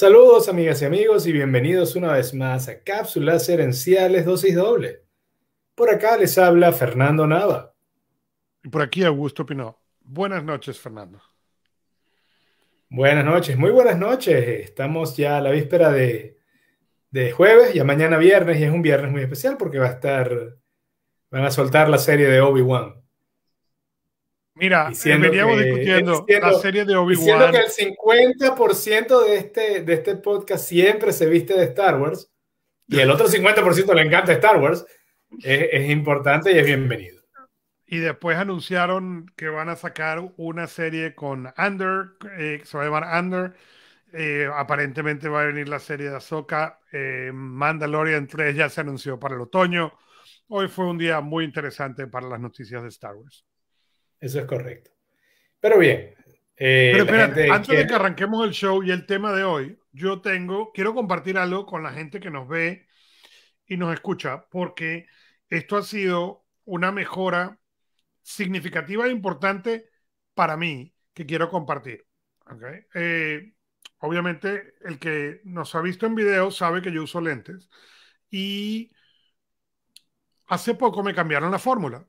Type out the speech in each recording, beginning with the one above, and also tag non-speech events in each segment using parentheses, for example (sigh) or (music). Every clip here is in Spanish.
Saludos amigas y amigos y bienvenidos una vez más a Cápsulas Herenciales Dosis Doble. Por acá les habla Fernando Nava. Y por aquí Augusto Pinó. Buenas noches, Fernando. Buenas noches, muy buenas noches. Estamos ya a la víspera de, de jueves, ya mañana viernes, y es un viernes muy especial porque va a estar, van a soltar la serie de Obi-Wan. Mira, veníamos discutiendo la serie de Obi-Wan. que el 50% de este, de este podcast siempre se viste de Star Wars y el otro 50% le encanta Star Wars, es, importante y es bienvenido. Y después anunciaron que van a sacar una serie con Under, eh, se va a llamar Under. Eh, aparentemente va a venir la serie de Ahsoka. Eh, Mandalorian 3 ya se anunció para el otoño. Hoy fue un día muy interesante para las noticias de Star Wars. Eso es correcto. Pero bien. Eh, antes de que arranquemos el show y el tema de hoy, yo tengo, quiero compartir algo con la gente que nos ve y nos escucha, porque esto ha sido una mejora significativa e importante para mí que quiero compartir. Eh, obviamente, el que nos ha visto en video sabe que yo uso lentes y hace poco me cambiaron la fórmula.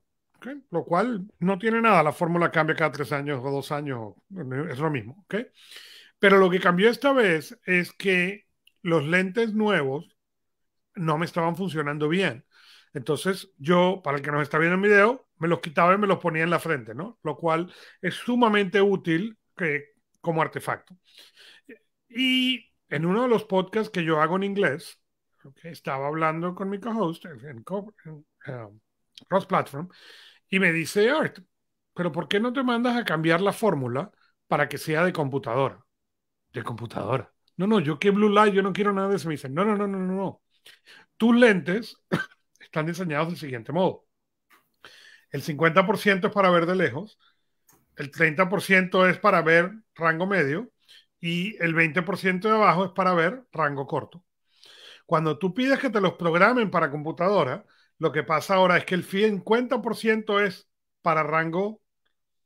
Lo cual no tiene nada, la fórmula cambia cada tres años o dos años, es lo mismo, ¿okay? Pero lo que cambió esta vez es que los lentes nuevos no me estaban funcionando bien. Entonces yo, para el que nos está viendo el video, me los quitaba y me los ponía en la frente, ¿no? Lo cual es sumamente útil que, como artefacto. Y en uno de los podcasts que yo hago en inglés, estaba hablando con mi cohost en, en, um, Platform, y me dice Art, pero ¿por qué no te mandas a cambiar la fórmula para que sea de computadora? De computadora. No, no, yo quiero Blue Light, yo no quiero nada de eso. Me dice, no, no, no, no, no, no. Tus lentes (laughs) están diseñados del siguiente modo. El 50% es para ver de lejos, el 30% es para ver rango medio y el 20% de abajo es para ver rango corto. Cuando tú pides que te los programen para computadora, lo que pasa ahora es que el 50% es para rango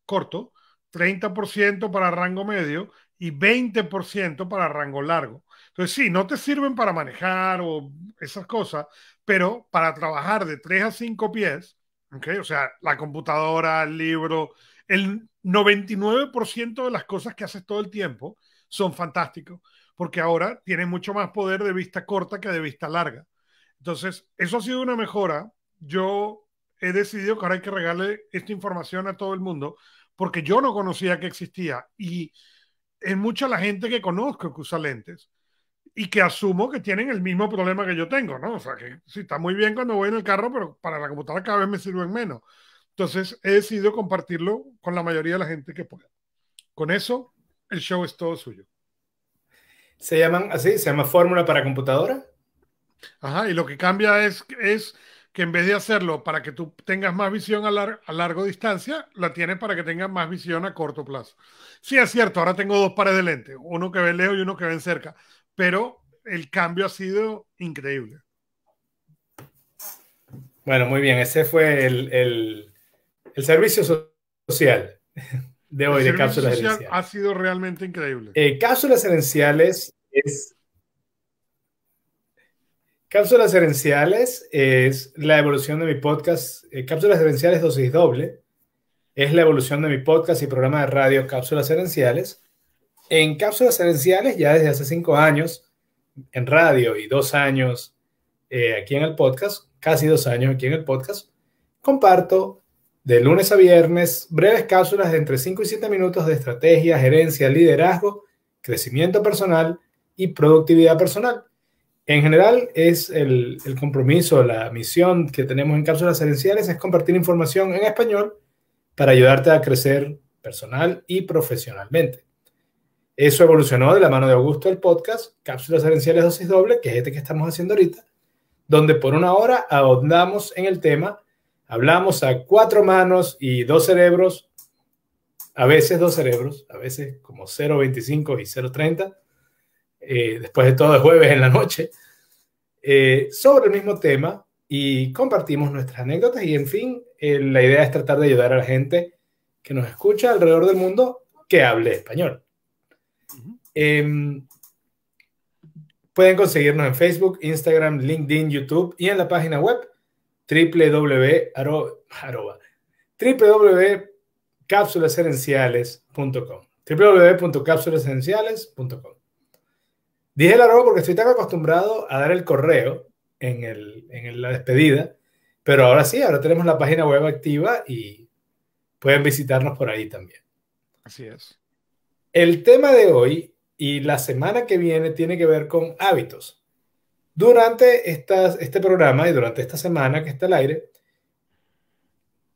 corto, 30% para rango medio y 20% para rango largo. Entonces, sí, no te sirven para manejar o esas cosas, pero para trabajar de 3 a 5 pies, ¿okay? o sea, la computadora, el libro, el 99% de las cosas que haces todo el tiempo son fantásticos, porque ahora tienes mucho más poder de vista corta que de vista larga. Entonces, eso ha sido una mejora. Yo he decidido que ahora hay que regalar esta información a todo el mundo porque yo no conocía que existía y es mucha la gente que conozco que usa lentes y que asumo que tienen el mismo problema que yo tengo, ¿no? O sea, que sí, está muy bien cuando voy en el carro, pero para la computadora cada vez me sirven menos. Entonces, he decidido compartirlo con la mayoría de la gente que pueda. Con eso, el show es todo suyo. ¿Se llaman así? ¿Se llama Fórmula para computadora? Ajá, y lo que cambia es, es que en vez de hacerlo para que tú tengas más visión a, largo distancia, la tienes para que tengas más visión a corto plazo. Sí, es cierto, ahora tengo dos pares de lentes, uno que ve lejos y uno que ve cerca, pero el cambio ha sido increíble. Bueno, muy bien, ese fue el, servicio social de hoy de Cápsulas Herenciales. Ha sido realmente increíble. Eh, cápsulas Herenciales es Cápsulas Herenciales es la evolución de mi podcast. Eh, cápsulas Herenciales dosis doble es la evolución de mi podcast y programa de radio Cápsulas Herenciales. En Cápsulas Herenciales, ya desde hace cinco años en radio y dos años eh, aquí en el podcast, casi dos años aquí en el podcast, comparto de lunes a viernes breves cápsulas de entre cinco y siete minutos de estrategia, gerencia, liderazgo, crecimiento personal y productividad personal en general, es el, el, compromiso, la misión que tenemos en Cápsulas Herenciales es compartir información en español para ayudarte a crecer personal y profesionalmente. Eso evolucionó de la mano de Augusto el podcast Cápsulas Herenciales Dosis Doble, que es este que estamos haciendo ahorita, donde por una hora ahondamos en el tema, hablamos a cuatro manos y dos cerebros, a veces dos cerebros, a veces como 0.25 y 0.30 eh, después de todo el jueves en la noche, eh, sobre el mismo tema y compartimos nuestras anécdotas y en fin, eh, la idea es tratar de ayudar a la gente que nos escucha alrededor del mundo que hable español. Em, pueden conseguirnos en Facebook, Instagram, LinkedIn, YouTube y en la página web www.capsulaserenciales.com Dije largo porque estoy tan acostumbrado a dar el correo en, la despedida, pero ahora sí, ahora tenemos la página web activa y pueden visitarnos por ahí también. Así es. El tema de hoy y la semana que viene tiene que ver con hábitos. Durante este programa y durante esta semana que está al aire,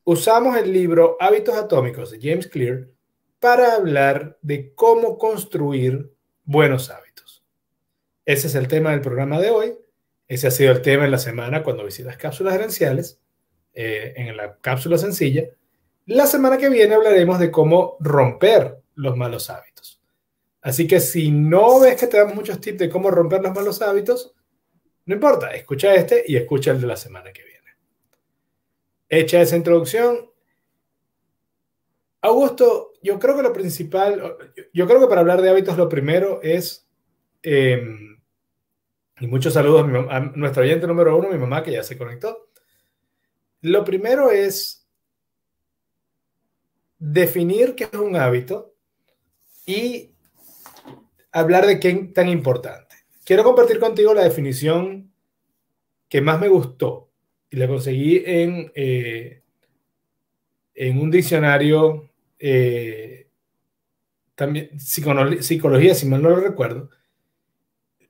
usamos el libro Hábitos Atómicos de James Clear para hablar de cómo construir buenos hábitos. Ese es el tema del programa de hoy. Ese ha sido el tema en la semana cuando visitas cápsulas gerenciales, eh, en la cápsula sencilla. La semana que viene hablaremos de cómo romper los malos hábitos. Así que si no ves que te damos muchos tips de cómo romper los malos hábitos, no importa, escucha este y escucha el de la semana que viene. Hecha esa introducción, Augusto, yo creo que lo principal, yo creo que para hablar de hábitos lo primero es em, y muchos saludos a, nuestro oyente número uno, mi mamá, que ya se conectó. Lo primero es definir qué es un hábito y hablar de qué tan importante. Quiero compartir contigo la definición que más me gustó y la conseguí en, eh, en un diccionario, eh, también psicología, si mal no lo recuerdo,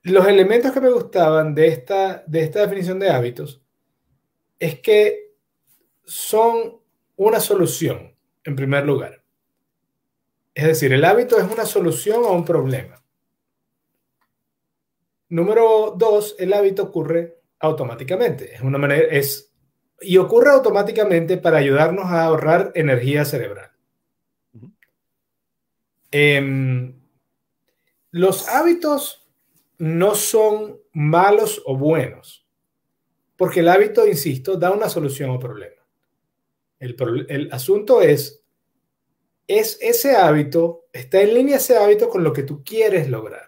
los elementos que me gustaban de esta, de esta definición de hábitos es que son una solución, en primer lugar. Es decir, el hábito es una solución a un problema. Número dos, el hábito ocurre automáticamente. una manera, es, y ocurre automáticamente para ayudarnos a ahorrar energía cerebral. Em, los hábitos no son malos o buenos, porque el hábito, insisto, da una solución al problema. El, el asunto es, es ese hábito, está en línea ese hábito con lo que tú quieres lograr.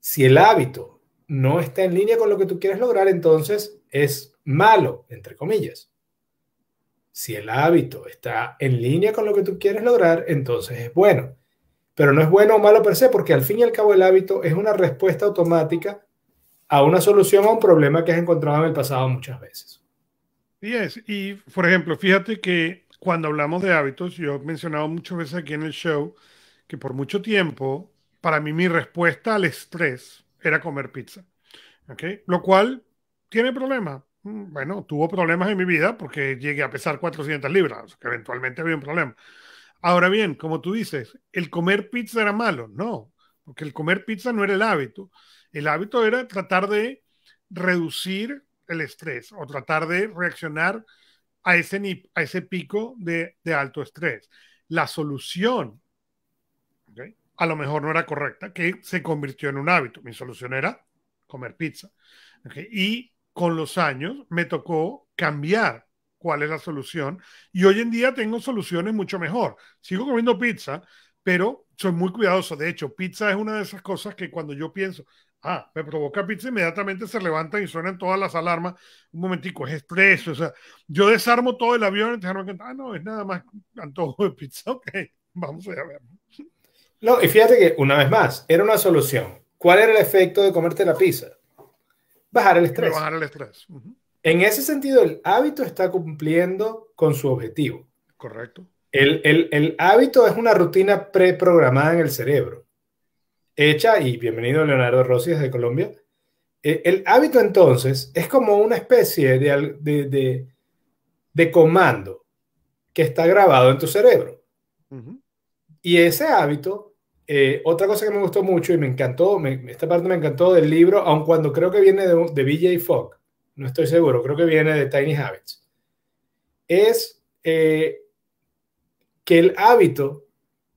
Si el hábito no está en línea con lo que tú quieres lograr, entonces es malo, entre comillas. Si el hábito está en línea con lo que tú quieres lograr, entonces es bueno. Pero no es bueno o malo per se, porque al fin y al cabo el hábito es una respuesta automática a una solución a un problema que has encontrado en el pasado muchas veces. Y es, y por ejemplo, fíjate que cuando hablamos de hábitos, yo he mencionado muchas veces aquí en el show que por mucho tiempo, para mí mi respuesta al estrés era comer pizza. Lo cual tiene problemas. Mm, bueno, tuvo problemas en mi vida porque llegué a pesar 400 libras, que eventualmente había un problema. Ahora bien, como tú dices, ¿el comer pizza era malo? No, porque el comer pizza no era el hábito. El hábito era tratar de reducir el estrés o tratar de reaccionar a ese, a ese pico de, alto estrés. La solución a lo mejor no era correcta, que se convirtió en un hábito. Mi solución era comer pizza. Y con los años me tocó cambiar cuál es la solución. Y hoy en día tengo soluciones mucho mejor. Sigo comiendo pizza, pero soy muy cuidadoso. De hecho, pizza es una de esas cosas que cuando yo pienso, ah, me provoca pizza, inmediatamente se levantan y suenan todas las alarmas. Un momentico, es estrés. O sea, yo desarmo todo el avión y que, ah, no, es nada más antojo de pizza. (laughs) Ok, vamos a ver. No, y fíjate que una vez más, era una solución. ¿Cuál era el efecto de comerte la pizza? Bajar el estrés. Bajar el estrés. En ese sentido, el hábito está cumpliendo con su objetivo. Correcto. El, hábito es una rutina preprogramada en el cerebro, hecha, y bienvenido Leonardo Rossi de Colombia. Eh, el, hábito entonces es como una especie de, comando que está grabado en tu cerebro. Y ese hábito, eh, otra cosa que me gustó mucho y me encantó, esta parte me encantó del libro, aun cuando creo que viene de, de BJ Fogg, no estoy seguro, creo que viene de Tiny Habits, es eh, que el hábito,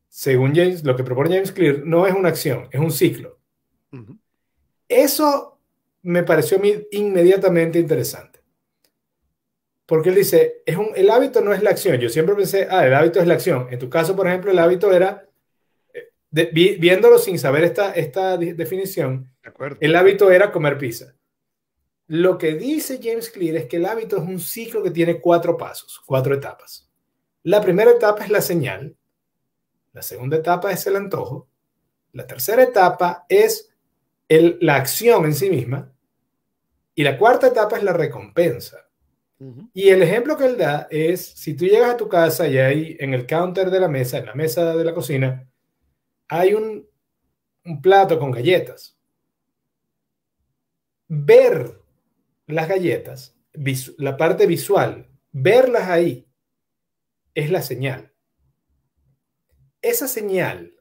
según James, lo que propone James Clear, no es una acción, es un ciclo. Eso me pareció inmediatamente interesante. Porque él dice, el hábito no es la acción. Yo siempre pensé, ah, el hábito es la acción. En tu caso, por ejemplo, el hábito era, eh, viéndolo sin saber esta, esta definición, el hábito era comer pizza. Lo que dice James Clear es que el hábito es un ciclo que tiene cuatro pasos, cuatro etapas. La primera etapa es la señal, la segunda etapa es el antojo, la tercera etapa es la acción en sí misma y la cuarta etapa es la recompensa. Y el ejemplo que él da es, si tú llegas a tu casa y ahí en el counter de la mesa, en la mesa de la cocina, hay un plato con galletas. Ver las galletas, la parte visual, verlas ahí, es la señal. Esa señal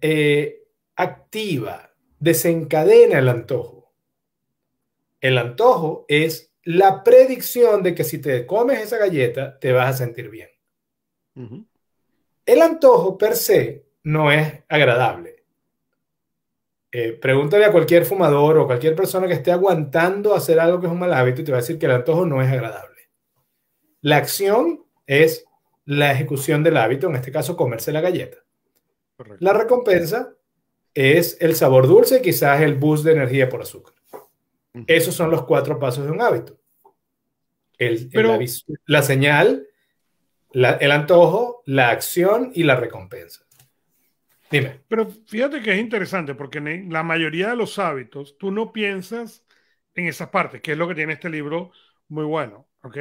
eh, activa, desencadena el antojo. El antojo es la predicción de que si te comes esa galleta te vas a sentir bien. El antojo per se no es agradable eh, pregúntale a cualquier fumador o cualquier persona que esté aguantando hacer algo que es un mal hábito y te va a decir que el antojo no es agradable. La acción es la ejecución del hábito, en este caso comerse la galleta. La recompensa es el sabor dulce y quizás el boost de energía por azúcar. Esos son los cuatro pasos de un hábito. El, la señal, el antojo, la acción y la recompensa. Pero fíjate que es interesante porque en la mayoría de los hábitos tú no piensas en esas partes, que es lo que tiene este libro muy bueno, ¿ok?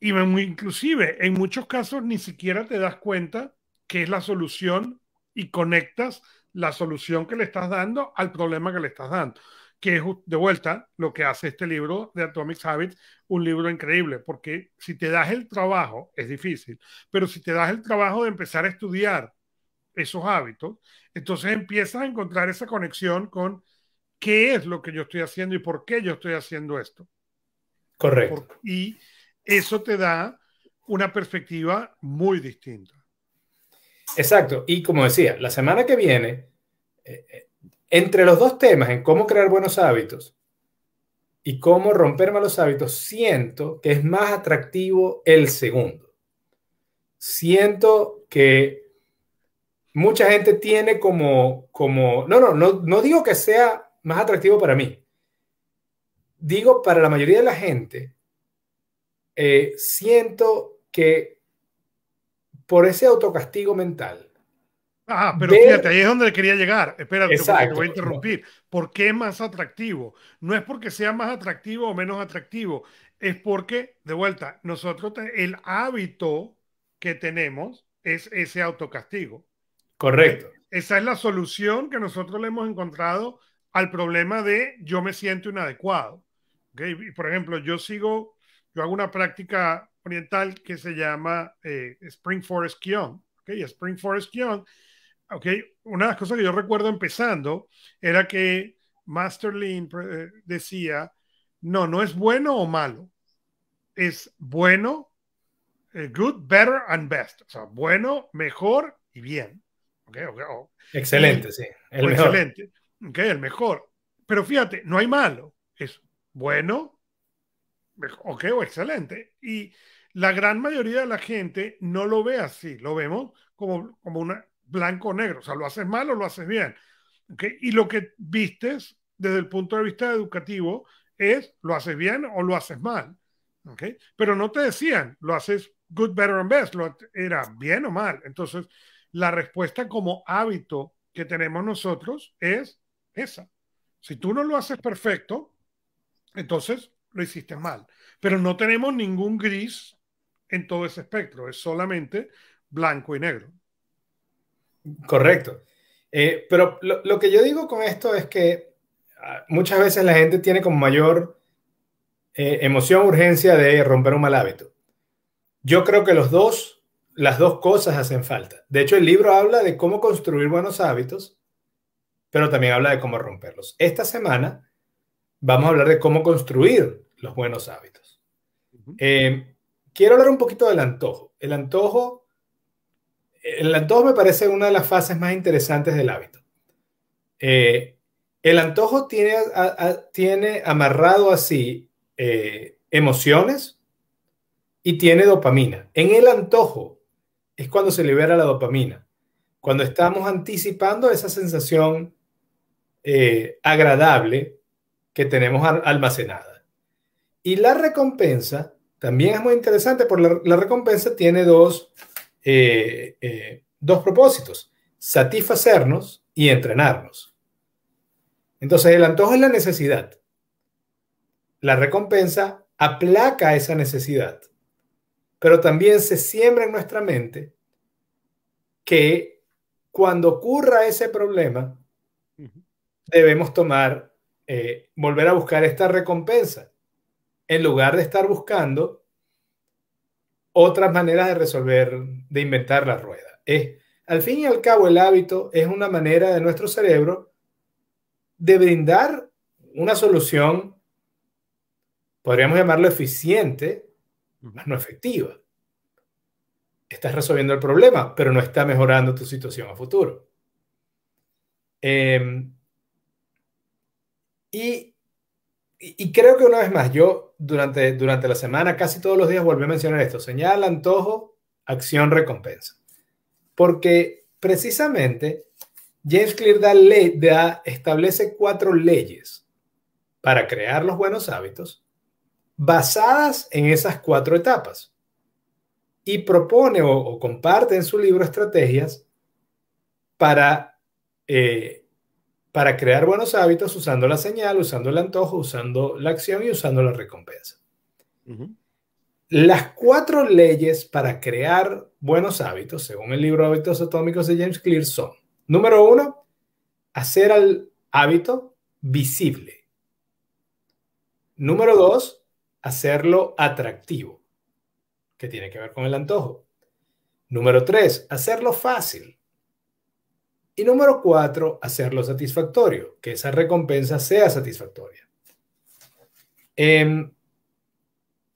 Y muy, inclusive en muchos casos ni siquiera te das cuenta que es la solución y conectas la solución que le estás dando al problema que le estás dando, que es de vuelta lo que hace este libro de Atomic Habits, un libro increíble, porque si te das el trabajo, es difícil, pero si te das el trabajo de empezar a estudiar esos hábitos, entonces empiezas a encontrar esa conexión con qué es lo que yo estoy haciendo y por qué yo estoy haciendo esto. Correcto. y eso te da una perspectiva muy distinta. Exacto. Y como decía, la semana que viene, eh, eh, entre los dos temas, en cómo crear buenos hábitos y cómo romper malos hábitos, siento que es más atractivo el segundo. Siento que mucha gente tiene como, como, no, no, no, digo que sea más atractivo para mí. Digo, para la mayoría de la gente, eh, siento que por ese autocastigo mental. Ah, pero fíjate, ahí es donde quería llegar. Espera, te voy a interrumpir. ¿Por qué más atractivo? No es porque sea más atractivo o menos atractivo, es porque, de vuelta, nosotros el hábito que tenemos es ese autocastigo. Correcto. Esa es la solución que nosotros le hemos encontrado al problema de yo me siento inadecuado. por ejemplo, yo sigo, yo hago una práctica oriental que se llama eh, Spring Forest Kion. Spring Forest Kion, una de las cosas que yo recuerdo empezando era que Master Lin eh, decía, no, no es bueno o malo, es bueno, eh, good, better and best. O sea, bueno, mejor y bien. Oh. Excelente, eh, sí. El oh, mejor. Excelente. Okay, el mejor. Pero fíjate, no hay malo. Es bueno, ok, o oh, excelente. Y la gran mayoría de la gente no lo ve así. Lo vemos como, como una blanco negro. O sea, lo haces mal o lo haces bien. Y lo que vistes desde el punto de vista educativo es lo haces bien o lo haces mal. Pero no te decían, lo haces good, better and best. Lo, era bien o mal. Entonces, la respuesta como hábito que tenemos nosotros es esa. Si tú no lo haces perfecto, entonces lo hiciste mal. Pero no tenemos ningún gris en todo ese espectro, es solamente blanco y negro. Correcto. Eh, pero lo, que yo digo con esto es que ah, muchas veces la gente tiene como mayor eh, emoción, urgencia de romper un mal hábito. Yo creo que los dos las dos cosas hacen falta. De hecho, el libro habla de cómo construir buenos hábitos, pero también habla de cómo romperlos. Esta semana vamos a hablar de cómo construir los buenos hábitos. Em, quiero hablar un poquito del antojo. El antojo, el antojo me parece una de las fases más interesantes del hábito. Eh, el antojo tiene, tiene amarrado así eh, emociones y tiene dopamina. En el antojo es cuando se libera la dopamina, cuando estamos anticipando esa sensación eh, agradable que tenemos almacenada. Y la recompensa también es muy interesante porque la, recompensa tiene dos, eh, eh, dos propósitos, satisfacernos y entrenarnos. Entonces el antojo es la necesidad. La recompensa aplaca esa necesidad pero también se siembra en nuestra mente que cuando ocurra ese problema, debemos tomar, eh, volver a buscar esta recompensa, en lugar de estar buscando otras maneras de resolver, de inventar la rueda. Es, al fin y al cabo, el hábito es una manera de nuestro cerebro de brindar una solución, podríamos llamarlo eficiente, más no efectiva. Estás resolviendo el problema, pero no está mejorando tu situación a futuro. Em, y, creo que una vez más, yo durante, durante la semana, casi todos los días volví a mencionar esto, señal, antojo, acción, recompensa. Porque precisamente James Clear establece cuatro leyes para crear los buenos hábitos basadas en esas cuatro etapas. Y propone o, comparte en su libro estrategias para, eh, para crear buenos hábitos usando la señal, usando el antojo, usando la acción y usando la recompensa. Las cuatro leyes para crear buenos hábitos, según el libro Hábitos Atómicos de James Clear, son, número uno, hacer al hábito visible. Número dos, hacerlo atractivo, que tiene que ver con el antojo. Número tres, hacerlo fácil. Y número cuatro, hacerlo satisfactorio, que esa recompensa sea satisfactoria. Em,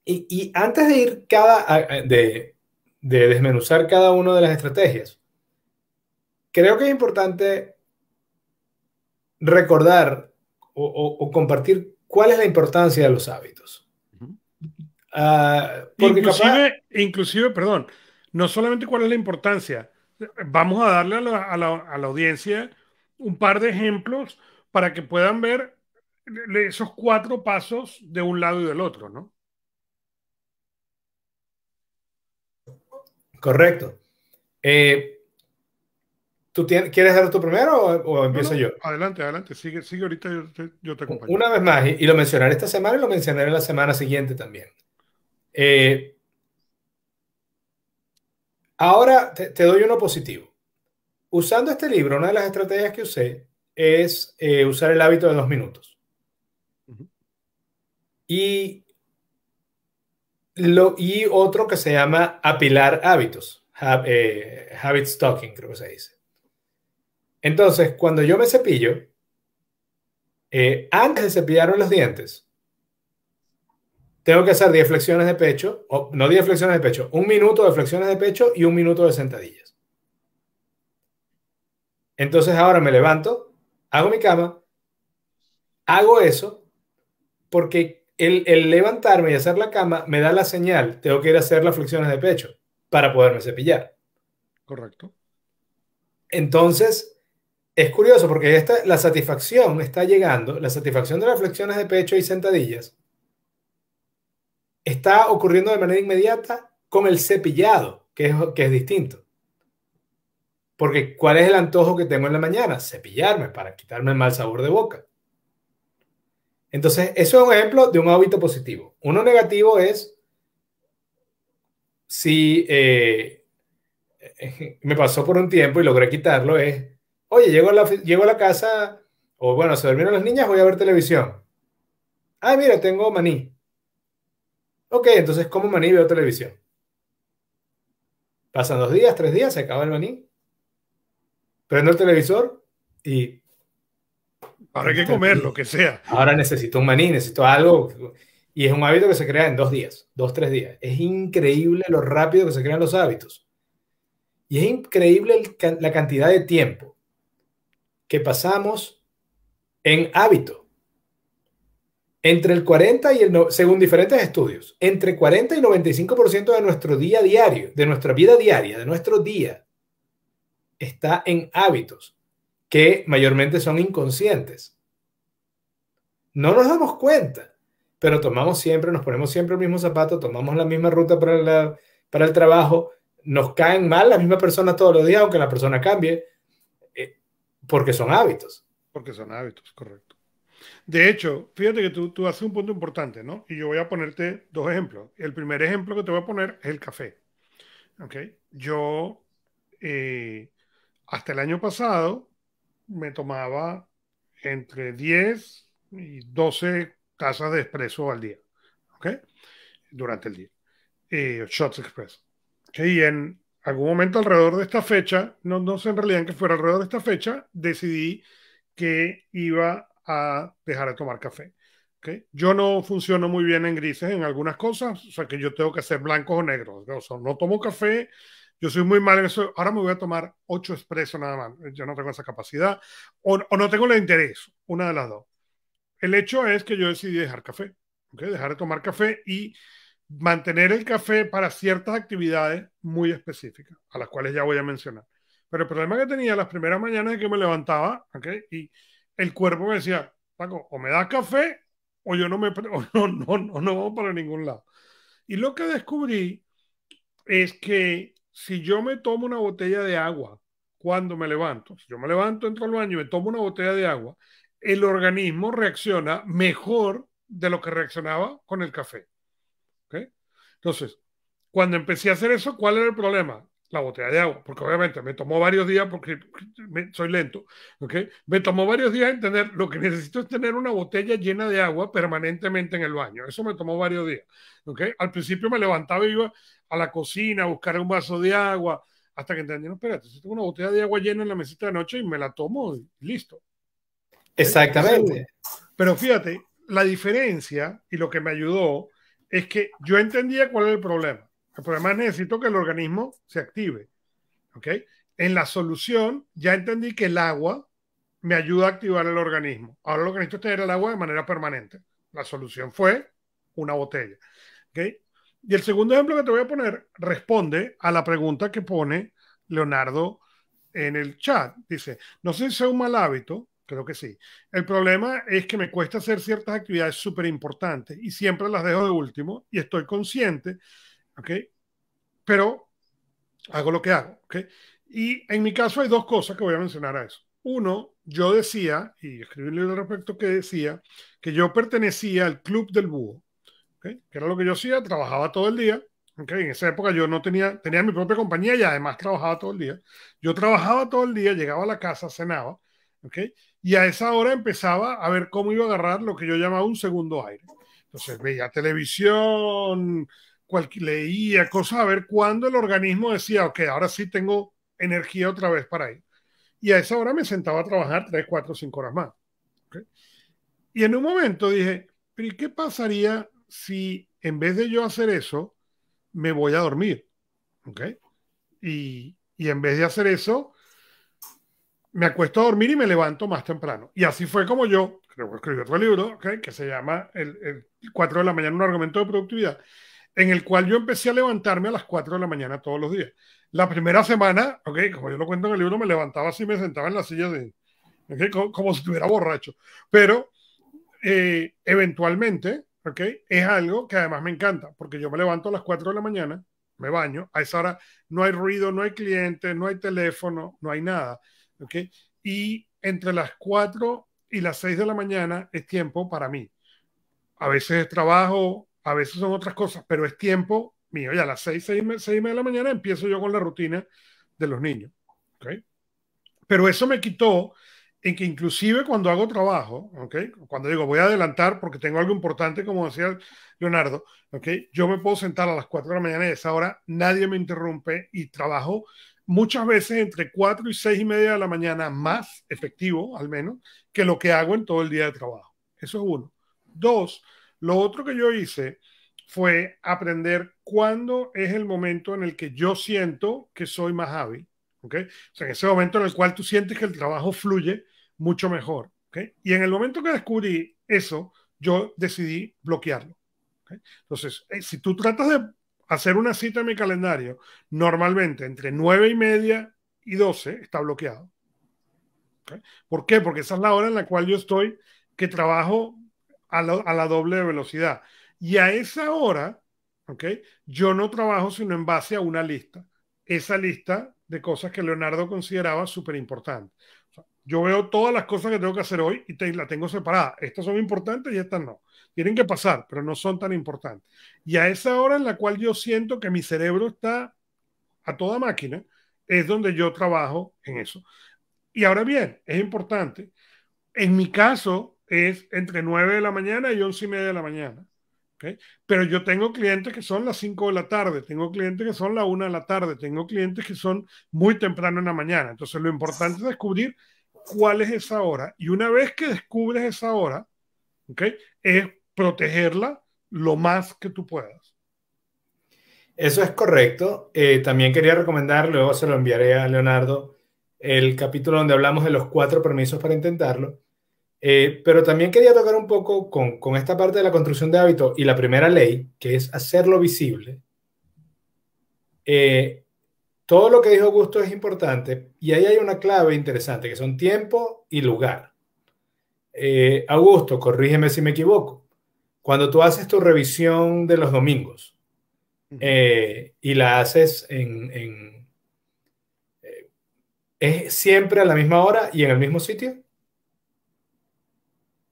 y, antes de ir cada, de, desmenuzar cada una de las estrategias, creo que es importante recordar o compartir cuál es la importancia de los hábitos. Ah, inclusive, inclusive, perdón, no solamente cuál es la importancia, vamos a darle a la, audiencia un par de ejemplos para que puedan ver esos cuatro pasos de un lado y del otro, ¿no? Correcto. Eh, ¿Tú quieres dar tú primero o, empiezo yo? Adelante, adelante, sigue, sigue ahorita, yo, te acompaño. Una vez más, y, lo mencionaré esta semana y lo mencionaré la semana siguiente también. Eh, ahora te, doy uno positivo. Usando este libro, una de las estrategias que usé es eh, usar el hábito de dos minutos. Y, otro que se llama apilar hábitos, eh, habit creo que se dice. Entonces, cuando yo me cepillo, antes de cepillarme los dientes, tengo que hacer 10 flexiones de pecho, o, no 10 flexiones de pecho, un minuto de flexiones de pecho y un minuto de sentadillas. Entonces ahora me levanto, hago mi cama, hago eso, porque el, levantarme y hacer la cama me da la señal, tengo que ir a hacer las flexiones de pecho para poderme cepillar. Correcto. Entonces, es curioso porque esta, la satisfacción está llegando, la satisfacción de las flexiones de pecho y sentadillas está ocurriendo de manera inmediata con el cepillado, que es, que es distinto. Porque ¿cuál es el antojo que tengo en la mañana? Cepillarme para quitarme el mal sabor de boca. Entonces, eso es un ejemplo de un hábito positivo. Uno negativo es si eh, (laughs) me pasó por un tiempo y logré quitarlo, es, oye, llego a la, llego a la casa, o bueno, se durmieron las niñas, voy a ver televisión. Ah, mira, tengo maní. Ok, entonces ¿cómo maní veo televisión. Pasan dos días, tres días, se acaba el maní. Prendo el televisor y... Ahora hay que este, comer, lo que sea. Ahora necesito un maní, necesito algo. Y es un hábito que se crea en dos días, dos, tres días. Es increíble lo rápido que se crean los hábitos. Y es increíble la cantidad de tiempo que pasamos en hábito. Entre el 40 y el, según diferentes estudios, entre 40 y 95% de nuestro día diario, de nuestra vida diaria, de nuestro día, está en hábitos que mayormente son inconscientes. No nos damos cuenta, pero tomamos siempre, nos ponemos siempre el mismo zapato, tomamos la misma ruta para, para el trabajo, nos caen mal las mismas personas todos los días, aunque la persona cambie, eh, porque son hábitos. Porque son hábitos, correcto. De hecho, fíjate que tú, tú haces un punto importante, ¿no? Y yo voy a ponerte dos ejemplos. El primer ejemplo que te voy a poner es el café. ¿Ok? Yo, eh, hasta el año pasado, me tomaba entre 10 y 12 tazas de expreso al día. ¿Ok? Durante el día. Eh, shots Express. Y en algún momento alrededor de esta fecha, no, no sé en realidad en que fuera alrededor de esta fecha, decidí que iba a dejar de tomar café. ¿okay? Yo no funciono muy bien en grises en algunas cosas, o sea que yo tengo que ser blancos o negros. O sea, no tomo café, yo soy muy mal en eso. Ahora me voy a tomar ocho expresos nada más. Yo no tengo esa capacidad o, o, no tengo el interés, una de las dos. El hecho es que yo decidí dejar café, dejar de tomar café y mantener el café para ciertas actividades muy específicas, a las cuales ya voy a mencionar. Pero el problema que tenía las primeras mañanas es que me levantaba ¿okay? y el cuerpo me decía, Paco, o me das café o yo no me (laughs) o no, no, no, no vamos para ningún lado. Y lo que descubrí es que si yo me tomo una botella de agua cuando me levanto, si yo me levanto, entro al baño y me tomo una botella de agua, el organismo reacciona mejor de lo que reaccionaba con el café. Entonces, cuando empecé a hacer eso, ¿cuál era el problema? la botella de agua, porque obviamente me tomó varios días, porque soy lento, okay Me tomó varios días entender, lo que necesito es tener una botella llena de agua permanentemente en el baño, eso me tomó varios días, okay Al principio me levantaba y iba a la cocina a buscar un vaso de agua, hasta que entendí, no, espérate, si tengo una botella de agua llena en la mesita de noche y me la tomo listo. Exactamente. Pero fíjate, la diferencia y lo que me ayudó es que yo entendía cuál era el problema. El problema es necesito que el organismo se active. ¿Ok? En la solución ya entendí que el agua me ayuda a activar el organismo. Ahora lo que necesito es tener el agua de manera permanente. La solución fue una botella. Y el segundo ejemplo que te voy a poner responde a la pregunta que pone Leonardo en el chat. Dice, no sé si es un mal hábito, creo que sí. El problema es que me cuesta hacer ciertas actividades súper importantes y siempre las dejo de último y estoy consciente ¿ok? Pero hago lo que hago, ¿ok? Y en mi caso hay dos cosas que voy a mencionar a eso. Uno, yo decía, y escribí al respecto que decía, que yo pertenecía al Club del Búho, ¿ok? que era lo que yo hacía, trabajaba todo el día. ¿ok? En esa época yo no tenía, tenía mi propia compañía y además trabajaba todo el día. Yo trabajaba todo el día, llegaba a la casa, cenaba, ¿ok? y a esa hora empezaba a ver cómo iba a agarrar lo que yo llamaba un segundo aire. Entonces veía televisión, leía cosas a ver cuándo el organismo decía, ok, ahora sí tengo energía otra vez para ir. Y a esa hora me sentaba a trabajar 3, 4, 5 horas más. Y en un momento dije, pero ¿y qué pasaría si en vez de yo hacer eso, me voy a dormir? ¿okay? Y, y en vez de hacer eso, me acuesto a dormir y me levanto más temprano. Y así fue como yo, creo que escribí otro libro, que se llama el, el 4 de la mañana, un argumento de productividad en el cual yo empecé a levantarme a las 4 de la mañana todos los días. La primera semana, okay como yo lo cuento en el libro, me levantaba así, me sentaba en la silla de, como, si estuviera borracho. Pero eh, eventualmente, okay es algo que además me encanta, porque yo me levanto a las 4 de la mañana, me baño, a esa hora no hay ruido, no hay clientes, no hay teléfono, no hay nada, Y entre las 4 y las 6 de la mañana es tiempo para mí. A veces es trabajo, a veces son otras cosas, pero es tiempo mío. ya a las seis y media de la mañana empiezo yo con la rutina de los niños. ¿okay? Pero eso me quitó en que inclusive cuando hago trabajo, ¿okay? cuando digo voy a adelantar porque tengo algo importante, como decía Leonardo, ¿okay? yo me puedo sentar a las cuatro de la mañana y a esa hora nadie me interrumpe y trabajo muchas veces entre cuatro y seis y media de la mañana más efectivo, al menos, que lo que hago en todo el día de trabajo. Eso es uno. Dos, lo otro que yo hice fue aprender cuándo es el momento en el que yo siento que soy más hábil. ¿okay? O sea, en ese momento en el cual tú sientes que el trabajo fluye mucho mejor. ¿okay? Y en el momento que descubrí eso, yo decidí bloquearlo. ¿okay? Entonces, eh, si tú tratas de hacer una cita en mi calendario, normalmente entre nueve y media y 12 está bloqueado. ¿Por qué? Porque esa es la hora en la cual yo estoy, que trabajo a, la doble velocidad. Y a esa hora, ¿ok? Yo no trabajo sino en base a una lista. Esa lista de cosas que Leonardo consideraba súper importantes. yo veo todas las cosas que tengo que hacer hoy y la tengo separada. Estas son importantes y estas no. Tienen que pasar, pero no son tan importantes. Y a esa hora en la cual yo siento que mi cerebro está a toda máquina, es donde yo trabajo en eso. Y ahora bien, es importante. En mi caso, es entre 9 de la mañana y 11 y media de la mañana. Pero yo tengo clientes que son las 5 de la tarde, tengo clientes que son la 1 de la tarde, tengo clientes que son muy temprano en la mañana. Entonces lo importante es descubrir cuál es esa hora. Y una vez que descubres esa hora, es protegerla lo más que tú puedas. Eso es correcto. Eh, también quería recomendar, luego se lo enviaré a Leonardo, el capítulo donde hablamos de los cuatro permisos para intentarlo eh, pero también quería tocar un poco con, con esta parte de la construcción de hábitos y la primera ley, que es hacerlo visible. Eh, todo lo que dijo Augusto es importante y ahí hay una clave interesante, que son tiempo y lugar. Eh, Augusto, corrígeme si me equivoco, cuando tú haces tu revisión de los domingos y la haces en... en ¿Es siempre a la misma hora y en el mismo sitio?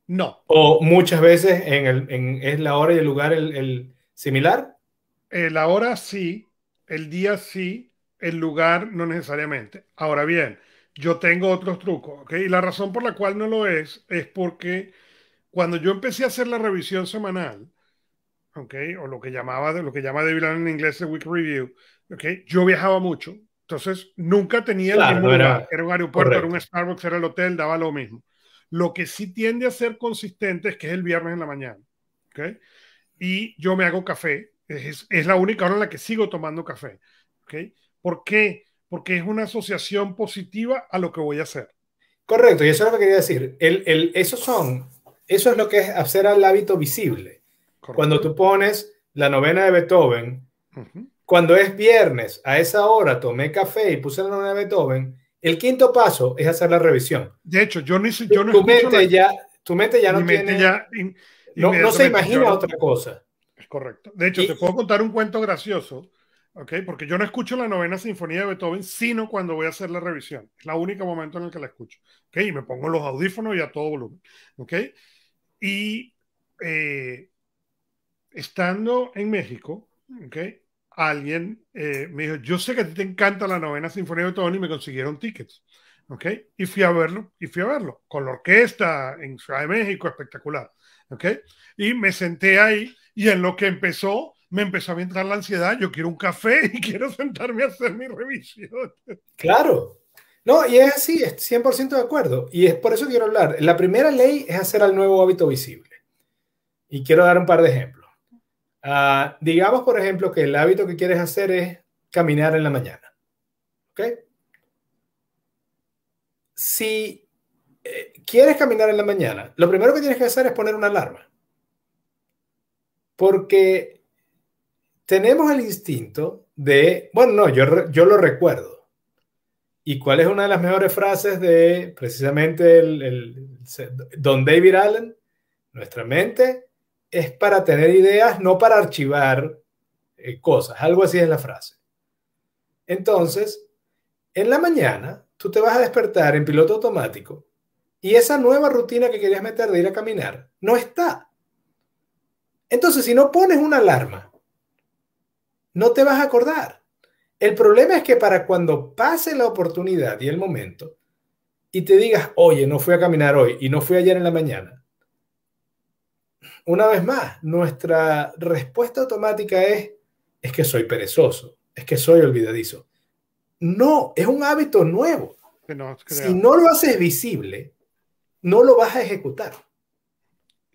No. O muchas veces en el, en, es la hora y el lugar el, similar. Eh, la hora sí, el día sí, el lugar no necesariamente. Ahora bien, yo tengo otros trucos, ¿ok? Y la razón por la cual no lo es es porque cuando yo empecé a hacer la revisión semanal, ¿ok? O lo que llamaba, lo que llama David en inglés Week Review, ¿ok? Yo viajaba mucho, entonces nunca tenía el era, Era un aeropuerto, era un Starbucks, era el hotel, daba lo mismo. Lo que sí tiende a ser consistente es que es el viernes en la mañana. Y yo me hago café. Es, la única hora en la que sigo tomando café. ¿Por qué? Porque es una asociación positiva a lo que voy a hacer. Correcto, y eso es lo que quería decir. esos son, eso es lo que es hacer al hábito visible. Cuando tú pones la novena de Beethoven, cuando es viernes, a esa hora tomé café y puse la novena de Beethoven, el quinto paso es hacer la revisión. De hecho, yo no, escucho yo no tu ya, Tu mente ya no tiene... no, se imagina otra cosa. Es correcto. De hecho, te puedo contar un cuento gracioso, ¿ok? Porque yo no escucho la novena sinfonía de Beethoven, sino cuando voy a hacer la revisión. Es la única momento en el que la escucho, ¿ok? Y me pongo los audífonos y a todo volumen, ¿ok? Y eh, estando en México, ¿ok? alguien eh, me dijo, yo sé que a ti te encanta la novena sinfonía de Beethoven y me consiguieron tickets. ¿Ok? Y fui a verlo, y fui a verlo, con la orquesta en Ciudad de México, espectacular. ¿Ok? Y me senté ahí y en lo que empezó, me empezó a entrar la ansiedad, yo quiero un café (laughs) y quiero sentarme a hacer mi revisión. Claro. No, y es así, es 100% de acuerdo. Y es por eso que quiero hablar. La primera ley es hacer al nuevo hábito visible. Y quiero dar un par de ejemplos. Ah, digamos, por ejemplo, que el hábito que quieres hacer es caminar en la mañana. Si eh, quieres caminar en la mañana, lo primero que tienes que hacer es poner una alarma. Porque tenemos el instinto de, bueno, no, yo, lo recuerdo. ¿Y cuál es una de las mejores frases de precisamente el, el, don David Allen? Nuestra mente es para tener ideas, no para archivar eh, cosas. Algo así es la frase. Entonces, en la mañana, tú te vas a despertar en piloto automático y esa nueva rutina que querías meter de ir a caminar no está. Entonces, si no pones una alarma, no te vas a acordar. El problema es que para cuando pase la oportunidad y el momento y te digas, oye, no fui a caminar hoy y no fui ayer en la mañana, una vez más, nuestra respuesta automática es, es que soy perezoso, es que soy olvidadizo. No, es un hábito nuevo. si no lo haces visible, no lo vas a ejecutar.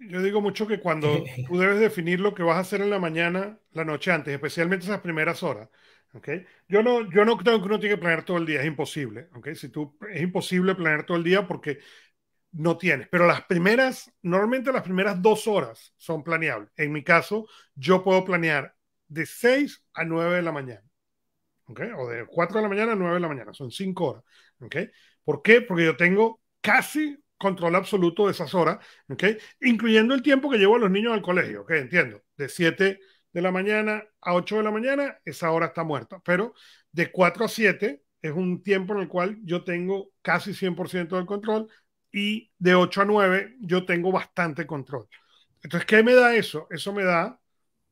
Yo digo mucho que cuando (laughs) tú debes definir lo que vas a hacer en la mañana, la noche antes, especialmente esas primeras horas. ¿okay? Yo, no, yo no creo que uno tiene que planear todo el día, es imposible. ¿okay? Si tú, es imposible planear todo el día porque no tienes. Pero las primeras, normalmente las primeras dos horas son planeables. En mi caso, yo puedo planear de 6 a 9 de la mañana. ¿Ok? O de 4 de la mañana a 9 de la mañana. Son 5 horas. ¿Ok? ¿Por qué? Porque yo tengo casi control absoluto de esas horas. ¿Ok? Incluyendo el tiempo que llevo a los niños al colegio. ¿Ok? Entiendo. De 7 de la mañana a 8 de la mañana, esa hora está muerta. Pero de 4 a 7 es un tiempo en el cual yo tengo casi 100% del control y de 8 a 9 yo tengo bastante control. Entonces, ¿qué me da eso? Eso me da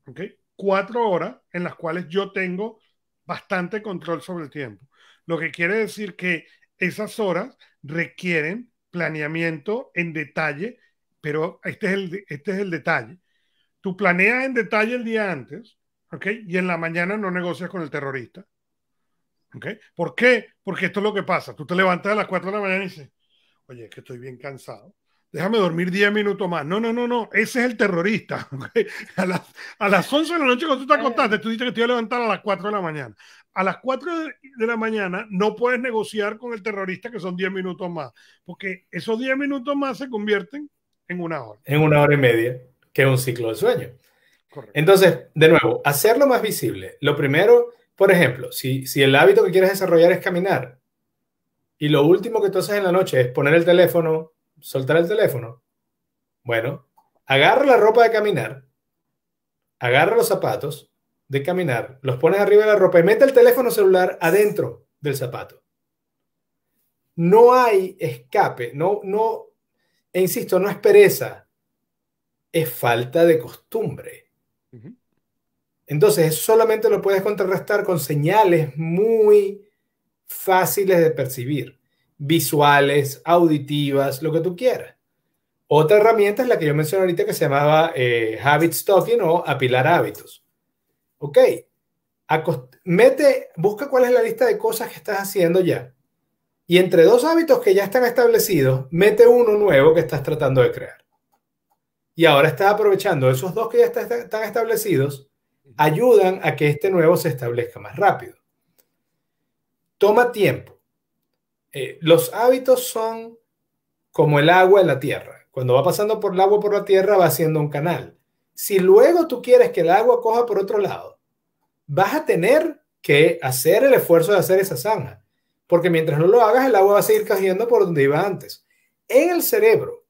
¿okay? cuatro horas en las cuales yo tengo bastante control sobre el tiempo. Lo que quiere decir que esas horas requieren planeamiento en detalle, pero este es el, este es el detalle. Tú planeas en detalle el día antes, ¿ok? Y en la mañana no negocias con el terrorista. ¿Ok? ¿Por qué? Porque esto es lo que pasa. Tú te levantas a las 4 de la mañana y dices, oye, es que estoy bien cansado. Déjame dormir 10 minutos más. No, no, no, no. Ese es el terrorista. (laughs) a, las, 11 de la noche cuando tú te acostaste, tú dices que te iba a levantar a las 4 de la mañana. A las 4 de la mañana no puedes negociar con el terrorista que son 10 minutos más, porque esos 10 minutos más se convierten en una hora. En una hora y media, que es un ciclo de sueño. Correcto. Entonces, de nuevo, hacerlo más visible. Lo primero, por ejemplo, si, si el hábito que quieres desarrollar es caminar, y lo último que tú haces en la noche es poner el teléfono, soltar el teléfono, bueno, agarra la ropa de caminar, agarra los zapatos de caminar, los pones arriba de la ropa y mete el teléfono celular adentro del zapato. No hay escape, no, no, e insisto, no es pereza, es falta de costumbre. Entonces, solamente lo puedes contrarrestar con señales muy fáciles de percibir, visuales, auditivas, lo que tú quieras. Otra herramienta es la que yo mencioné ahorita que se llamaba eh, Habit Stocking o apilar hábitos. Ok, mete, busca cuál es la lista de cosas que estás haciendo ya. Y entre dos hábitos que ya están establecidos, mete uno nuevo que estás tratando de crear. Y ahora estás aprovechando esos dos que ya están establecidos, ayudan a que este nuevo se establezca más rápido. Toma tiempo. Eh, los hábitos son como el agua en la tierra. Cuando va pasando por el agua por la tierra, va haciendo un canal. Si luego tú quieres que el agua coja por otro lado, vas a tener que hacer el esfuerzo de hacer esa zanja. Porque mientras no lo hagas, el agua va a seguir cayendo por donde iba antes. En el cerebro,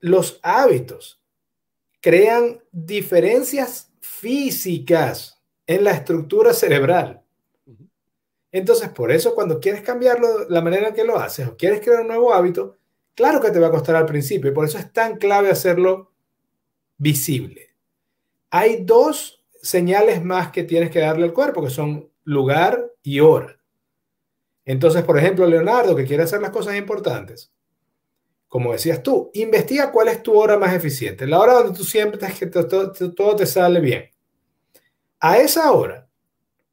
los hábitos crean diferencias físicas en la estructura cerebral. Entonces, por eso cuando quieres cambiarlo, la manera en que lo haces o quieres crear un nuevo hábito, claro que te va a costar al principio y por eso es tan clave hacerlo visible. Hay dos señales más que tienes que darle al cuerpo, que son lugar y hora. Entonces, por ejemplo, Leonardo, que quiere hacer las cosas importantes, como decías tú, investiga cuál es tu hora más eficiente, la hora donde tú siempre te, que todo te sale bien. A esa hora,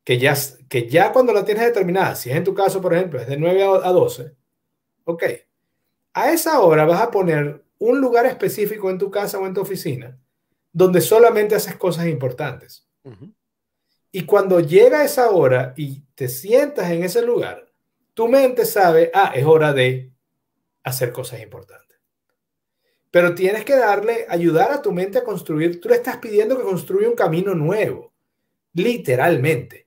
que ya, que ya cuando la tienes determinada, si es en tu caso, por ejemplo, es de 9 a 12, ok, a esa hora vas a poner un lugar específico en tu casa o en tu oficina donde solamente haces cosas importantes. Y cuando llega esa hora y te sientas en ese lugar, tu mente sabe, ah, es hora de hacer cosas importantes. Pero tienes que darle, ayudar a tu mente a construir, tú le estás pidiendo que construya un camino nuevo, literalmente.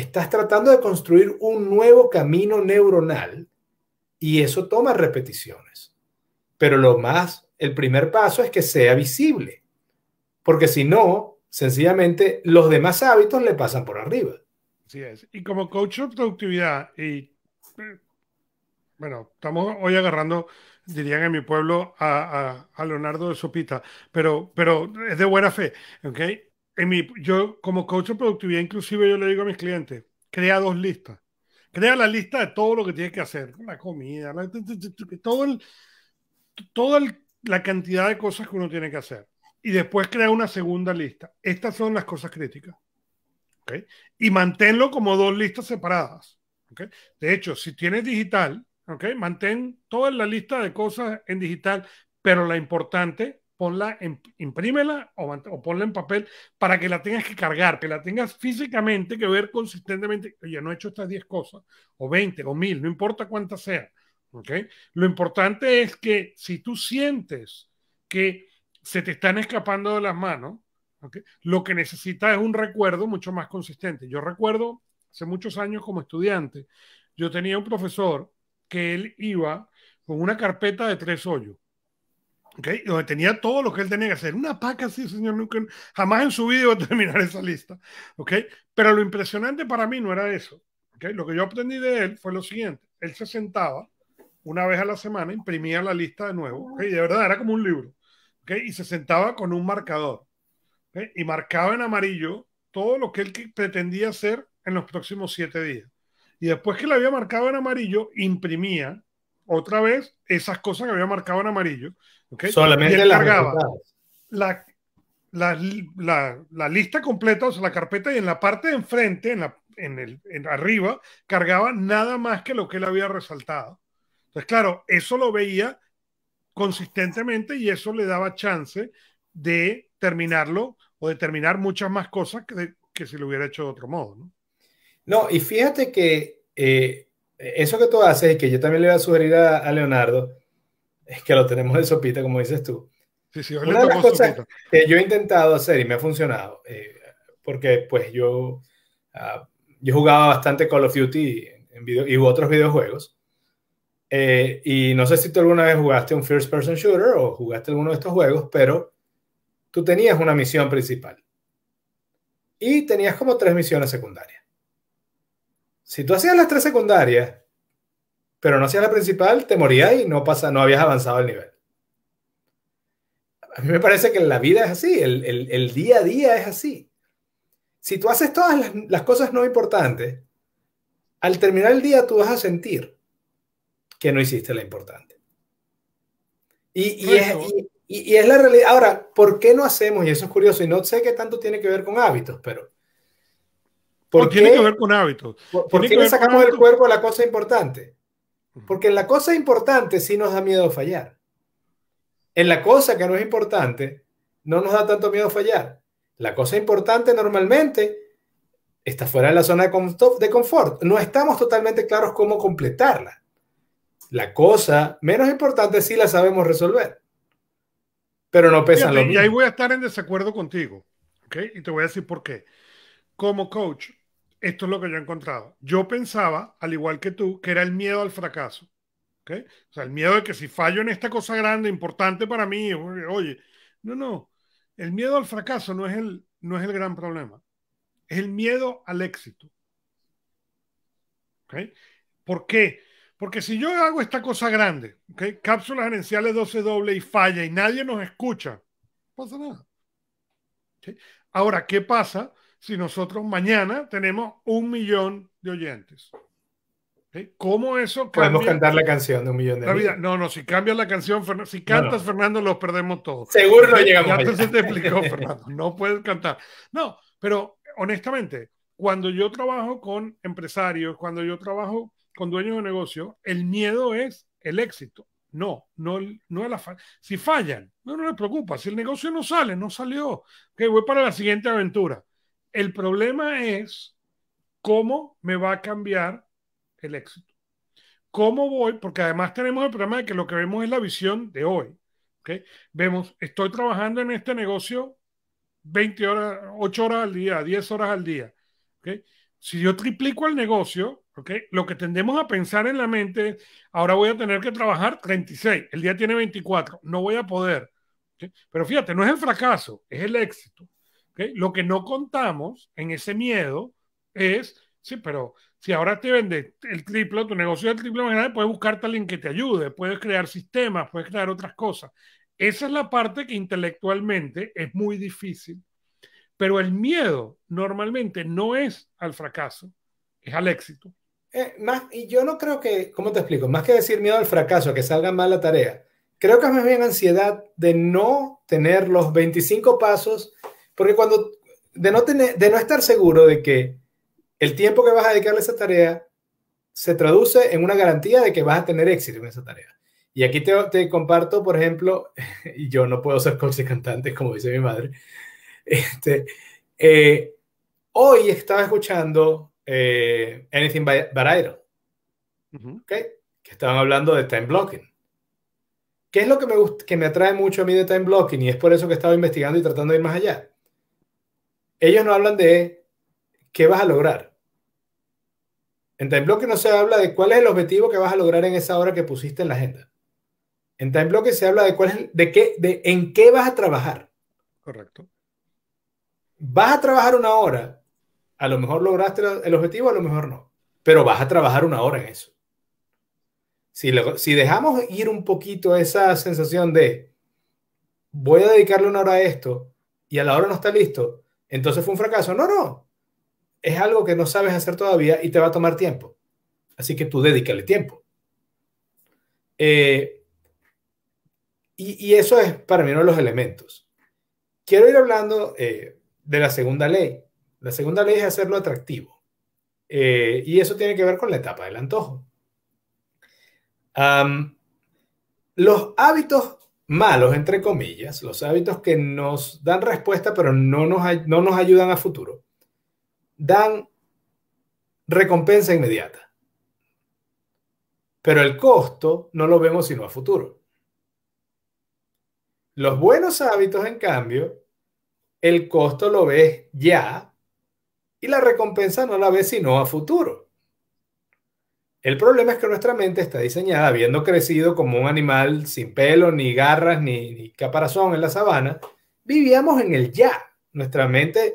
Estás tratando de construir un nuevo camino neuronal y eso toma repeticiones. Pero lo más, el primer paso es que sea visible, porque si no, sencillamente los demás hábitos le pasan por arriba. Así es. Y como coach de productividad, y bueno, estamos hoy agarrando, dirían en mi pueblo, a, a Leonardo de Sopita, pero, pero es de buena fe, ¿ok? yo como coach de productividad, inclusive yo le digo a mis clientes, crea dos listas. Crea la lista de todo lo que tienes que hacer, la comida, todo toda la cantidad de cosas que uno tiene que hacer. Y después crea una segunda lista. Estas son las cosas críticas. Y manténlo como dos listas separadas. De hecho, si tienes digital, mantén toda la lista de cosas en digital, pero la importante ponla, en, imprímela o, ponla en papel para que la tengas que cargar, que la tengas físicamente que ver consistentemente. Oye, no he hecho estas 10 cosas, o 20, o 1000, no importa cuántas sean. Lo importante es que si tú sientes que se te están escapando de las manos, lo que necesitas es un recuerdo mucho más consistente. Yo recuerdo hace muchos años como estudiante, yo tenía un profesor que él iba con una carpeta de tres hoyos. Okay, donde tenía todo lo que él tenía que hacer. Una paca, así señor, nunca, jamás en su vida iba a terminar esa lista. Okay, pero lo impresionante para mí no era eso. Okay, lo que yo aprendí de él fue lo siguiente: él se sentaba una vez a la semana, imprimía la lista de nuevo, okay, de verdad era como un libro, okay, y se sentaba con un marcador y marcaba en amarillo todo lo que él pretendía hacer en los próximos siete días. Y después que lo había marcado en amarillo, imprimía otra vez esas cosas que había marcado en amarillo Solamente cargaba la, la, la, la, lista completa, o sea, la carpeta, y en la parte de enfrente, en, la, en el, en arriba, cargaba nada más que lo que él había resaltado. Entonces, claro, eso lo veía consistentemente y eso le daba chance de terminarlo o de terminar muchas más cosas que, que si lo hubiera hecho de otro modo. No, no y fíjate que eh, eso que tú haces, que yo también le voy a sugerir a Leonardo, es que lo tenemos de sopita, como dices tú. Sí, Una de las cosas que yo he intentado hacer y me ha funcionado, eh, porque pues yo, ah, yo jugaba bastante Call of Duty en y otros videojuegos. Eh, y no sé si tú alguna vez jugaste un first person shooter o jugaste alguno de estos juegos, pero tú tenías una misión principal y tenías como tres misiones secundarias. Si tú hacías las tres secundarias, pero no hacías la principal, te morías y no, pasa, no habías avanzado al nivel. A mí me parece que la vida es así, el, día a día es así. Si tú haces todas las, cosas no importantes, al terminar el día tú vas a sentir que no hiciste la importante. Y, y, es, la realidad. Ahora, ¿por qué no hacemos? Y eso es curioso, y no sé qué tanto tiene que ver con hábitos, pero... ¿por no qué, tiene que ver con hábitos. porque sacamos del cuerpo la cosa importante? Porque en la cosa importante sí nos da miedo fallar. En la cosa que no es importante, no nos da tanto miedo fallar. La cosa importante normalmente está fuera de la zona de confort. No estamos totalmente claros cómo completarla. La cosa menos importante sí la sabemos resolver. Pero no pesan lo mismo. Y ahí voy a estar en desacuerdo contigo. ¿okay? Y te voy a decir por qué. Como coach, esto es lo que yo he encontrado. Yo pensaba, al igual que tú, que era el miedo al fracaso. ¿okay? O sea, el miedo de que si fallo en esta cosa grande, importante para mí, oye, no, no. El miedo al fracaso no es el, no es el gran problema. Es el miedo al éxito. ¿Por qué? Porque si yo hago esta cosa grande, cápsulas gerenciales 12 doble y falla y nadie nos escucha, pasa nada. Ahora, ¿qué pasa si nosotros mañana tenemos un millón de oyentes? ¿Cómo eso cambia? Podemos cantar la canción de un millón de oyentes. No, no, si cambias la canción, si cantas, Fernando, los perdemos todos. Seguro no llegamos. antes se te explicó, Fernando, no puedes cantar. No, pero honestamente, cuando yo trabajo con empresarios, cuando yo trabajo con dueños de negocio, el miedo es el éxito. No, no, no la Si fallan, no, no les preocupa. Si el negocio no sale, no salió. Que voy para la siguiente aventura. El problema es cómo me va a cambiar el éxito. ¿Cómo voy? Porque además tenemos el problema de que lo que vemos es la visión de hoy. ¿okay? Vemos, estoy trabajando en este negocio 20 horas, 8 horas al día, 10 horas al día. Si yo triplico el negocio, lo que tendemos a pensar en la mente ahora voy a tener que trabajar 36, el día tiene 24, no voy a poder. Pero fíjate, no es el fracaso, es el éxito. Lo que no contamos en ese miedo es, sí, pero si ahora te vende el triplo, tu negocio es el triplo, más grande, puedes buscarte a alguien que te ayude, puedes crear sistemas, puedes crear otras cosas. Esa es la parte que intelectualmente es muy difícil, pero el miedo normalmente no es al fracaso, es al éxito. Eh, más, y yo no creo que, ¿cómo te explico? Más que decir miedo al fracaso, que salga mal la tarea, creo que es más bien ansiedad de no tener los 25 pasos porque cuando, de no, tener, de no estar seguro de que el tiempo que vas a dedicarle a esa tarea se traduce en una garantía de que vas a tener éxito en esa tarea. Y aquí te, comparto, por ejemplo, (laughs) y yo no puedo ser coach cantante, como dice mi madre. (laughs) Este, eh, hoy estaba escuchando eh, Anything by, But Idol, que estaban hablando de time blocking. ¿Qué es lo que me, que me atrae mucho a mí de time blocking? Y es por eso que estaba investigando y tratando de ir más allá ellos no hablan de qué vas a lograr. En time block no se habla de cuál es el objetivo que vas a lograr en esa hora que pusiste en la agenda. En time block se habla de cuál de qué, de en qué vas a trabajar. Correcto. Vas a trabajar una hora. A lo mejor lograste el objetivo, a lo mejor no. Pero vas a trabajar una hora en eso. Si, si dejamos ir un poquito esa sensación de voy a dedicarle una hora a esto y a la hora no está listo, entonces fue un fracaso. No, no. Es algo que no sabes hacer todavía y te va a tomar tiempo. Así que tú dedícale tiempo. Eh, y, eso es para mí uno de los elementos. Quiero ir hablando eh, de la segunda ley. La segunda ley es hacerlo atractivo. Eh, y eso tiene que ver con la etapa del antojo. los hábitos malos, entre comillas, los hábitos que nos dan respuesta pero no nos, ayudan a futuro, dan recompensa inmediata. Pero el costo no lo vemos sino a futuro. Los buenos hábitos, en cambio, el costo lo ves ya y la recompensa no la ves sino a futuro. El problema es que nuestra mente está diseñada, habiendo crecido como un animal sin pelo, ni garras, ni, caparazón en la sabana, vivíamos en el ya. Nuestra mente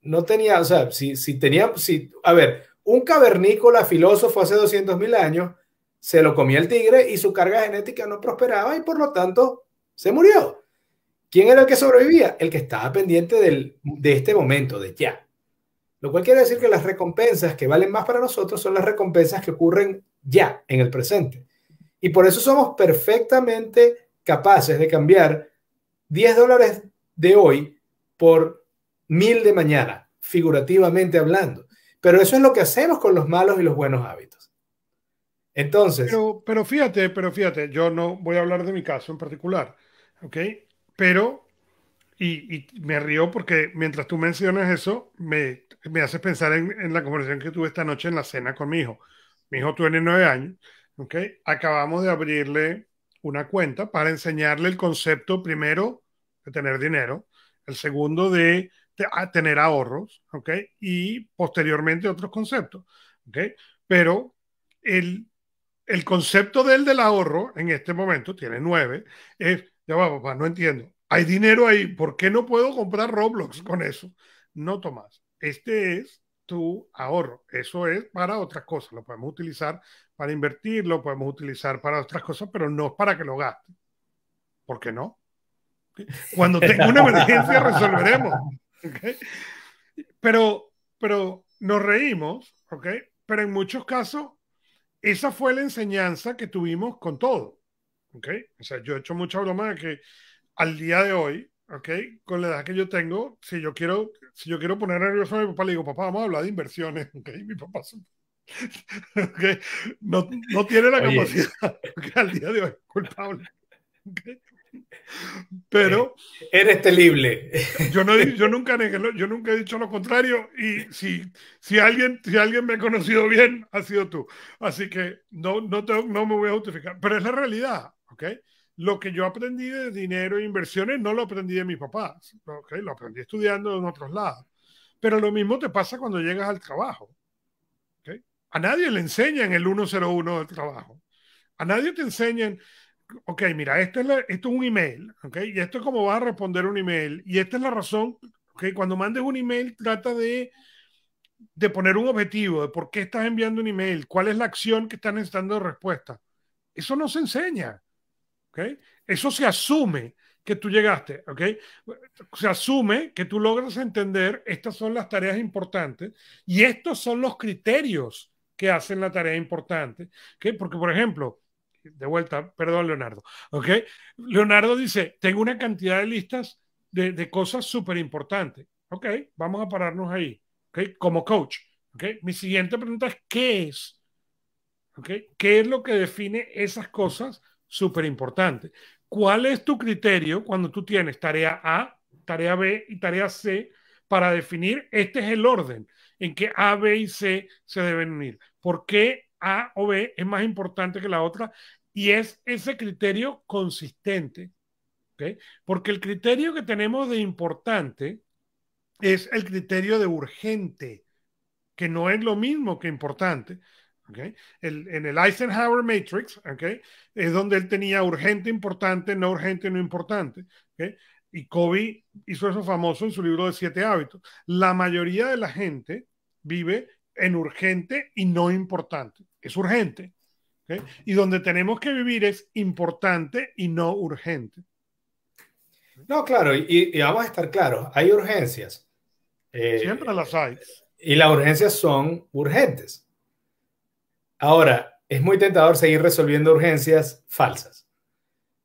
no tenía, o sea, si, si tenía, si, a ver, un cavernícola filósofo hace 200 mil años se lo comía el tigre y su carga genética no prosperaba y por lo tanto se murió. ¿Quién era el que sobrevivía? El que estaba pendiente de este momento, de ya. Lo cual quiere decir que las recompensas que valen más para nosotros son las recompensas que ocurren ya, en el presente. Y por eso somos perfectamente capaces de cambiar 10 dólares de hoy por 1000 de mañana, figurativamente hablando. Pero eso es lo que hacemos con los malos y los buenos hábitos. Entonces. Pero, pero fíjate, pero fíjate, yo no voy a hablar de mi caso en particular, ¿ok? Pero y, me río porque mientras tú mencionas eso, me, me haces pensar en, la conversación que tuve esta noche en la cena con mi hijo. Mi hijo tiene nueve años, Acabamos de abrirle una cuenta para enseñarle el concepto primero de tener dinero, el segundo de tener ahorros, Y posteriormente otros conceptos, Pero el, el concepto del del ahorro en este momento, tiene nueve, es, ya va papá, no entiendo hay dinero ahí. ¿Por qué no puedo comprar Roblox con eso? No, Tomás. Este es tu ahorro. Eso es para otras cosas. Lo podemos utilizar para invertir, lo podemos utilizar para otras cosas, pero no es para que lo gaste. ¿Por qué no? Cuando tenga una emergencia resolveremos. Pero, pero nos reímos, ¿ok? Pero en muchos casos, esa fue la enseñanza que tuvimos con todo. ¿ok? O sea, yo he hecho mucha broma de que al día de hoy, ¿ok? Con la edad que yo tengo, si yo quiero, si yo quiero poner nervioso a mi papá, le digo, papá, vamos a hablar de inversiones, (laughs) ¿ok? Mi papá (laughs) no, no, tiene la capacidad (laughs) al día de hoy, culpable. Pero eh, eres telible. Yo, no, yo, nunca yo nunca he dicho lo contrario y si, si, alguien, si alguien me ha conocido bien, ha sido tú. Así que no, no, no me voy a justificar, pero es la realidad, ¿ok? lo que yo aprendí de dinero e inversiones no lo aprendí de mis papás, lo aprendí estudiando en otros lados. Pero lo mismo te pasa cuando llegas al trabajo. A nadie le enseñan el 101 del trabajo. A nadie te enseñan, ok, mira, esto es, esto un email, y esto es cómo vas a responder un email. Y esta es la razón, cuando mandes un email trata de de poner un objetivo, de por qué estás enviando un email, cuál es la acción que están necesitando de respuesta. Eso no se enseña. ¿okay? Eso se asume que tú llegaste, ¿ok? Se asume que tú logras entender estas son las tareas importantes y estos son los criterios que hacen la tarea importante, ¿ok? Porque, por ejemplo, de vuelta, perdón, Leonardo, ¿ok? Leonardo dice, tengo una cantidad de listas de, de cosas súper importantes, ¿ok? Vamos a pararnos ahí, ¿ok? Como coach, ¿ok? Mi siguiente pregunta es, ¿qué es? ¿Ok? ¿Qué es lo que define esas cosas? súper importante. ¿Cuál es tu criterio cuando tú tienes tarea A, tarea B y tarea C para definir este es el orden en que A, B y C se deben unir? ¿Por qué A o B es más importante que la otra? Y es ese criterio consistente. ¿okay? Porque el criterio que tenemos de importante es el criterio de urgente, que no es lo mismo que importante. ¿okay? El, en el Eisenhower Matrix, ¿okay? es donde él tenía urgente, importante, no urgente, no importante. ¿okay? Y Kobe hizo eso famoso en su libro de siete hábitos. La mayoría de la gente vive en urgente y no importante. Es urgente. ¿okay? Y donde tenemos que vivir es importante y no urgente. No, claro, y, vamos a estar claros, hay urgencias. Eh, Siempre las hay. Y las urgencias son urgentes. Ahora, es muy tentador seguir resolviendo urgencias falsas.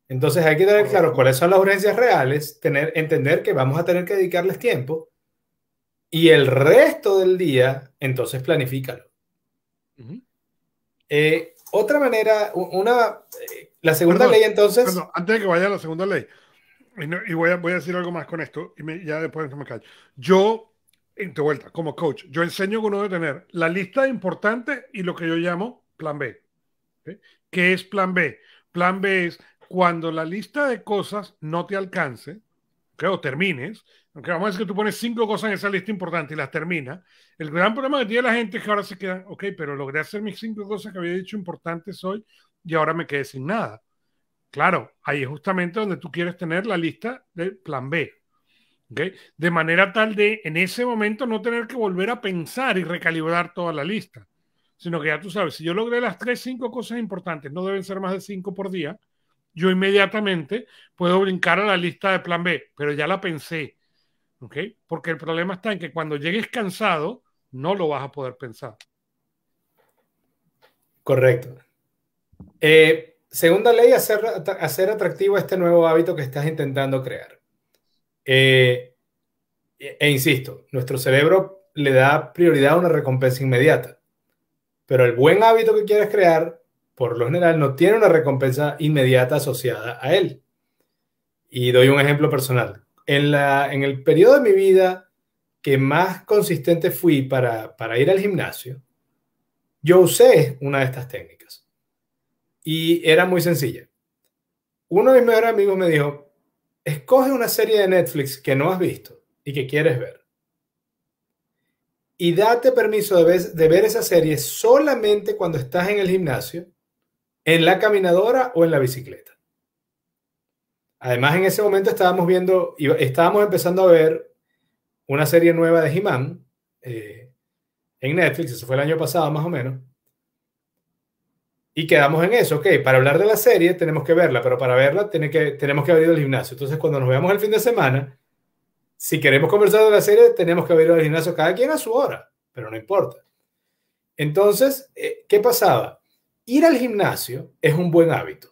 Entonces hay que tener claro cuáles son las urgencias reales, tener, entender que vamos a tener que dedicarles tiempo y el resto del día, entonces planifícalo. Eh, otra manera, una, eh, la segunda ley entonces... Perdón, antes de que vaya a la segunda ley, y, voy, a, voy, decir algo más con esto, y ya después no me callo. Yo tu vuelta, como coach, yo enseño que uno debe tener la lista importante y lo que yo llamo plan B. ¿Qué es plan B? Plan B es cuando la lista de cosas no te alcance, o termines, aunque vamos a decir que tú pones cinco cosas en esa lista importante y las terminas, el gran problema que tiene la gente que ahora se queda ok, pero logré hacer mis cinco cosas que había dicho importantes hoy y ahora me quedé sin nada. Claro, ahí es justamente donde tú quieres tener la lista del plan B. De manera tal de en ese momento no tener que volver a pensar y recalibrar toda la lista, sino que ya tú sabes, si yo logré las tres, cinco cosas importantes, no deben ser más de cinco por día, yo inmediatamente puedo brincar a la lista de plan B, pero ya la pensé, Porque el problema está en que cuando llegues cansado, no lo vas a poder pensar. Correcto. Eh, segunda ley, hacer, hacer atractivo este nuevo hábito que estás intentando crear. Eh, e insisto, nuestro cerebro le da prioridad a una recompensa inmediata, pero el buen hábito que quieres crear, por lo general, no tiene una recompensa inmediata asociada a él. Y doy un ejemplo personal. En, la, en el periodo de mi vida que más consistente fui para, para ir al gimnasio, yo usé una de estas técnicas. Y era muy sencilla. Uno de mis mejores amigos me dijo, Escoge una serie de Netflix que no has visto y que quieres ver. Y date permiso de ver, esa serie solamente cuando estás en el gimnasio, en la caminadora o en la bicicleta. Además, en ese momento estábamos viendo, estábamos empezando a ver una serie nueva de He-Man eh, en Netflix, eso fue el año pasado más o menos. Y quedamos en eso, ok, para hablar de la serie tenemos que verla, pero para verla tiene que, tenemos que abrir el gimnasio. Entonces, cuando nos veamos el fin de semana, si queremos conversar de la serie, tenemos que abrir el gimnasio cada quien a su hora, pero no importa. Entonces, eh, ¿qué pasaba? Ir al gimnasio es un buen hábito.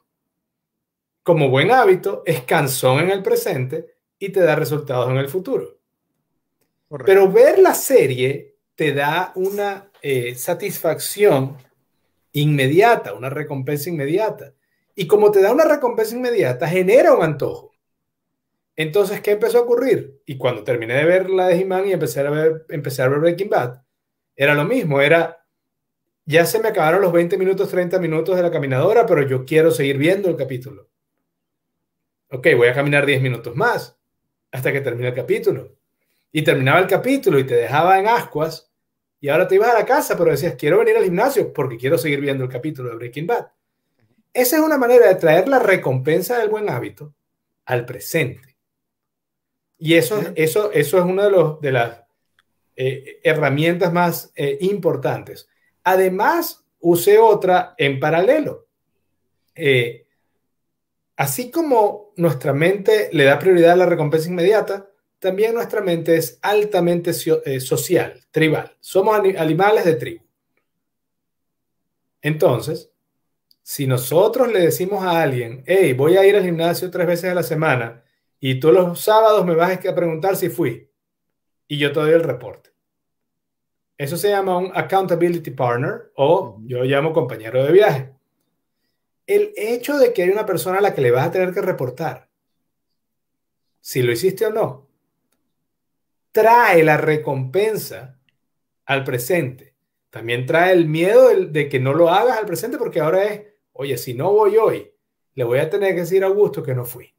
Como buen hábito, es cansón en el presente y te da resultados en el futuro. Pero ver la serie te da una eh, satisfacción inmediata, una recompensa inmediata. Y como te da una recompensa inmediata, genera un antojo. Entonces, ¿qué empezó a ocurrir? Y cuando terminé de ver la de he y empecé a, ver, empecé a ver Breaking Bad, era lo mismo, era, ya se me acabaron los 20 minutos, 30 minutos de la caminadora, pero yo quiero seguir viendo el capítulo. Ok, voy a caminar 10 minutos más hasta que termine el capítulo. Y terminaba el capítulo y te dejaba en ascuas y ahora te ibas a la casa, pero decías, quiero venir al gimnasio porque quiero seguir viendo el capítulo de Breaking Bad. Esa es una manera de traer la recompensa del buen hábito al presente. Y eso, eso, eso es una de, los, de las eh, herramientas más eh, importantes. Además, usé otra en paralelo. Eh, así como nuestra mente le da prioridad a la recompensa inmediata, también nuestra mente es altamente eh, social, tribal. Somos animales de tribu. Entonces, si nosotros le decimos a alguien, hey, voy a ir al gimnasio tres veces a la semana y todos los sábados me vas a preguntar si fui y yo te doy el reporte. Eso se llama un accountability partner o yo llamo compañero de viaje. El hecho de que hay una persona a la que le vas a tener que reportar, si lo hiciste o no, trae la recompensa al presente. También trae el miedo de, que no lo hagas al presente porque ahora es, oye, si no voy hoy, le voy a tener que decir a Augusto que no fui.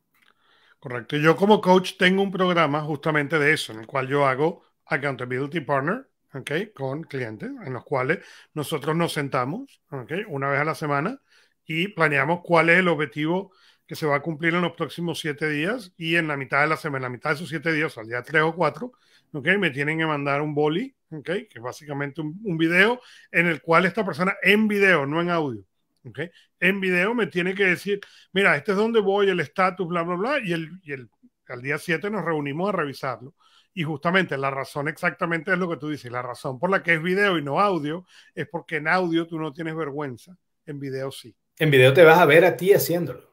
Correcto. Yo como coach tengo un programa justamente de eso, en el cual yo hago Accountability Partner, ¿ok? Con clientes, en los cuales nosotros nos sentamos, ¿ok? Una vez a la semana y planeamos cuál es el objetivo que se va a cumplir en los próximos siete días y en la mitad de la semana, la mitad de esos siete días, al día tres o cuatro, ¿okay? me tienen que mandar un boli, ¿okay? que es básicamente un, un, video en el cual esta persona en video, no en audio, ¿okay? en video me tiene que decir, mira, este es donde voy, el estatus, bla, bla, bla, y, el, y el, al día siete nos reunimos a revisarlo. Y justamente la razón exactamente es lo que tú dices, la razón por la que es video y no audio es porque en audio tú no tienes vergüenza, en video sí. En video te vas a ver a ti haciéndolo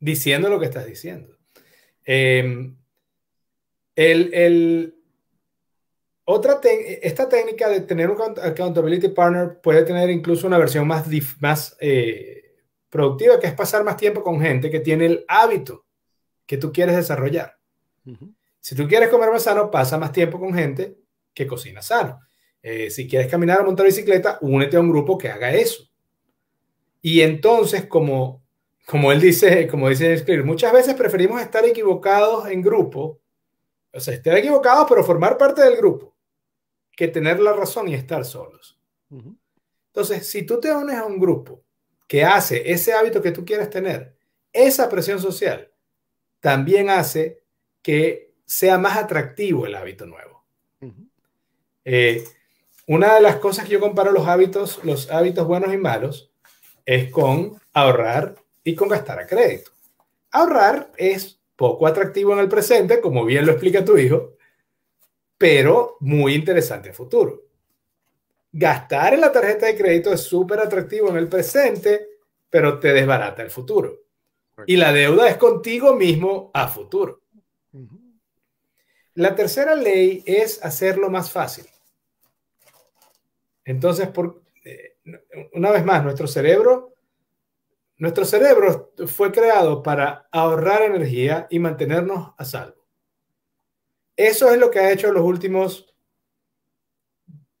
diciendo lo que estás diciendo. Eh, otra esta técnica de tener un accountability partner puede tener incluso una versión más, más eh, productiva, que es pasar más tiempo con gente que tiene el hábito que tú quieres desarrollar. Si tú quieres comer más sano, pasa más tiempo con gente que cocina sano. Eh, si quieres caminar o montar bicicleta, únete a un grupo que haga eso. Y entonces, como como él dice, como dice escribir, muchas veces preferimos estar equivocados en grupo, o sea, estar equivocados pero formar parte del grupo, que tener la razón y estar solos. Entonces, si tú te unes a un grupo que hace ese hábito que tú quieres tener, esa presión social también hace que sea más atractivo el hábito nuevo. Eh, una de las cosas que yo comparo los hábitos, los hábitos buenos y malos, es con ahorrar con gastar a crédito. Ahorrar es poco atractivo en el presente, como bien lo explica tu hijo, pero muy interesante en futuro. Gastar en la tarjeta de crédito es súper atractivo en el presente, pero te desbarata el futuro. Y la deuda es contigo mismo a futuro. La tercera ley es hacerlo más fácil. Entonces, por, eh, una vez más, nuestro cerebro nuestro cerebro fue creado para ahorrar energía y mantenernos a salvo. Eso es lo que ha hecho los últimos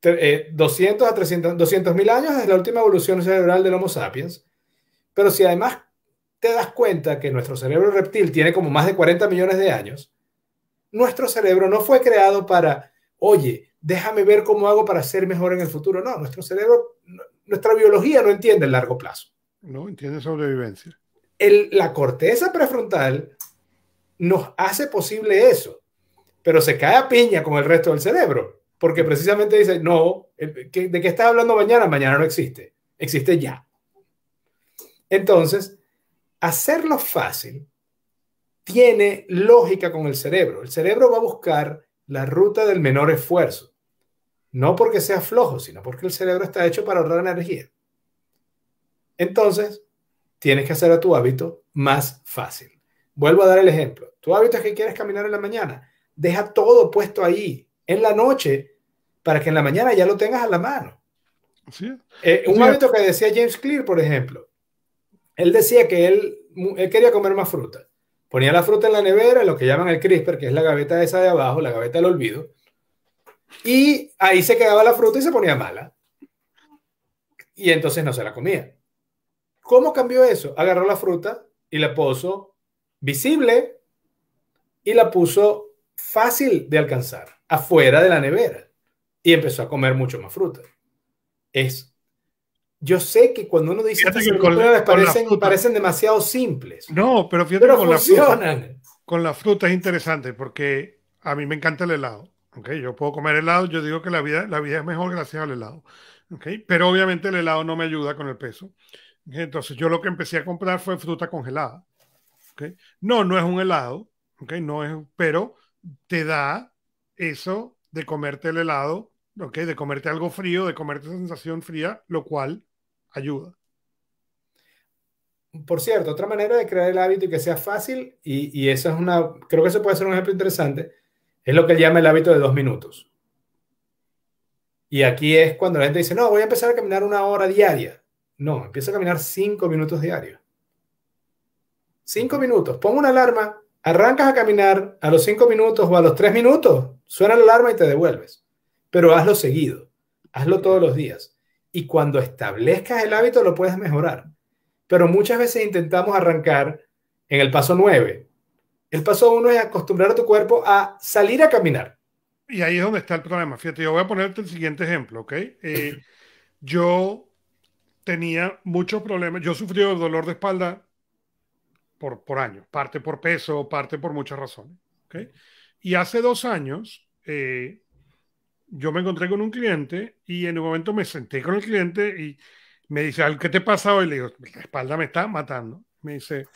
200 eh, a 300, mil años desde la última evolución cerebral del Homo sapiens. Pero si además te das cuenta que nuestro cerebro reptil tiene como más de 40 millones de años, nuestro cerebro no fue creado para, oye, déjame ver cómo hago para ser mejor en el futuro. No, nuestro cerebro, nuestra biología no entiende el largo plazo. ¿no? entiende sobrevivencia. El, la corteza prefrontal nos hace posible eso, pero se cae a piña con el resto del cerebro, porque precisamente dice, no, ¿de qué estás hablando mañana? Mañana no existe, existe ya. Entonces, hacerlo fácil tiene lógica con el cerebro. El cerebro va a buscar la ruta del menor esfuerzo, no porque sea flojo, sino porque el cerebro está hecho para ahorrar energía. Entonces, tienes que hacer a tu hábito más fácil. Vuelvo a dar el ejemplo. Tu hábito es que quieres caminar en la mañana. Deja todo puesto ahí en la noche para que en la mañana ya lo tengas a la mano. Sí. Eh, un hábito que decía James Clear, por ejemplo. Él decía que él, él quería comer más fruta. Ponía la fruta en la nevera, lo que llaman el crisper, que es la gaveta esa de abajo, la gaveta del olvido. Y ahí se quedaba la fruta y se ponía mala. Y entonces no se la comía. ¿Cómo cambió eso? Agarró la fruta y la puso visible y la puso fácil de alcanzar, afuera de la nevera. Y empezó a comer mucho más fruta. Es, yo sé que cuando uno dice que parecen, demasiado simples. No, pero fíjate con la fruta. es interesante porque a mí me encanta el helado. ¿okay? Yo puedo comer helado, yo digo que la vida, la vida es mejor gracias al helado. Pero obviamente el helado no me ayuda con el peso. Entonces yo lo que empecé a comprar fue fruta congelada. No, no es un helado, no es, pero te da eso de comerte el helado, ¿okay? de comerte algo frío, de comerte esa sensación fría, lo cual ayuda. Por cierto, otra manera de crear el hábito y que sea fácil, y, es una, creo que eso puede ser un ejemplo interesante, es lo que llama el hábito de dos minutos. Y aquí es cuando la gente dice, no, voy a empezar a caminar una hora diaria. No, empieza a caminar cinco minutos diarios. Cinco minutos. Pongo una alarma, arrancas a caminar a los cinco minutos o a los tres minutos, suena la alarma y te devuelves. Pero hazlo seguido, hazlo todos los días. Y cuando establezcas el hábito lo puedes mejorar. Pero muchas veces intentamos arrancar en el paso nueve. El paso uno es acostumbrar a tu cuerpo a salir a caminar. Y ahí es donde está el problema. Fíjate, yo voy a ponerte el siguiente ejemplo, ¿ok? Eh, (laughs) yo tenía muchos problemas. Yo sufrí el dolor de espalda por, por años, parte por peso, parte por muchas razones. ¿okay? Y hace dos años eh, yo me encontré con un cliente y en un momento me senté con el cliente y me dice, ¿qué te pasado? Y Le digo, la espalda me está matando. Me dice,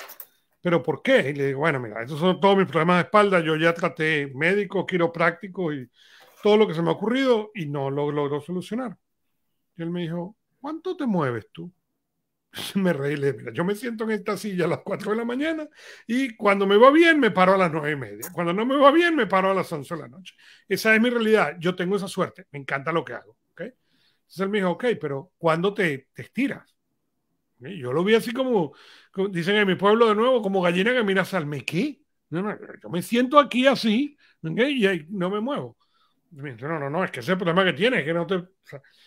¿pero por qué? Y le digo, bueno, mira, esos son todos mis problemas de espalda. Yo ya traté médico, quiropráctico y todo lo que se me ha ocurrido y no lo logró solucionar. Y él me dijo, ¿cuánto te mueves tú? (laughs) me reí, mira, yo me siento en esta silla a las 4 de la mañana y cuando me va bien me paro a las 9 y media. Cuando no me va bien me paro a las 11 de la noche. Esa es mi realidad. Yo tengo esa suerte. Me encanta lo que hago. ¿okay? Entonces él me dijo, ok, pero ¿cuándo te, estiras? Yo lo vi así como, dicen en mi pueblo de nuevo, como gallina que mira salme. qué? No, no, yo me siento aquí así y no me muevo. no, no, no, es que ese el problema que tienes, que no te...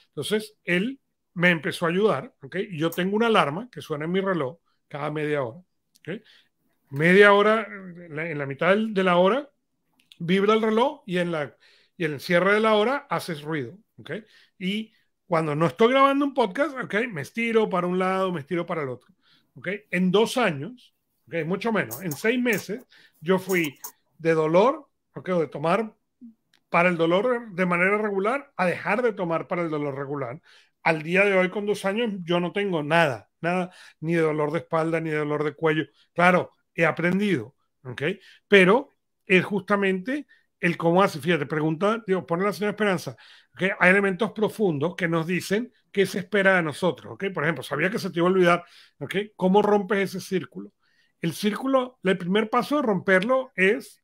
entonces él me empezó a ayudar. ¿okay? Yo tengo una alarma que suena en mi reloj cada media hora. Media hora, en la mitad de la hora, vibra el reloj y en, la, y el cierre de la hora haces ruido. ¿okay? Y cuando no estoy grabando un podcast, ¿okay? me estiro para un lado, me estiro para el otro. ¿okay? En dos años, ¿okay? mucho menos, en seis meses, yo fui de dolor, ¿okay? de tomar para el dolor de manera regular a dejar de tomar para el dolor regular al día de hoy con dos años yo no tengo nada, nada, ni de dolor de espalda, ni de dolor de cuello. Claro, he aprendido, ¿ok? Pero es justamente el cómo hace. Fíjate, pregunta, digo, pone la señora Esperanza, que hay elementos profundos que nos dicen qué se espera de nosotros, ¿ok? Por ejemplo, sabía que se te iba a olvidar, ¿ok? ¿Cómo rompes ese círculo? El círculo, el primer paso de romperlo es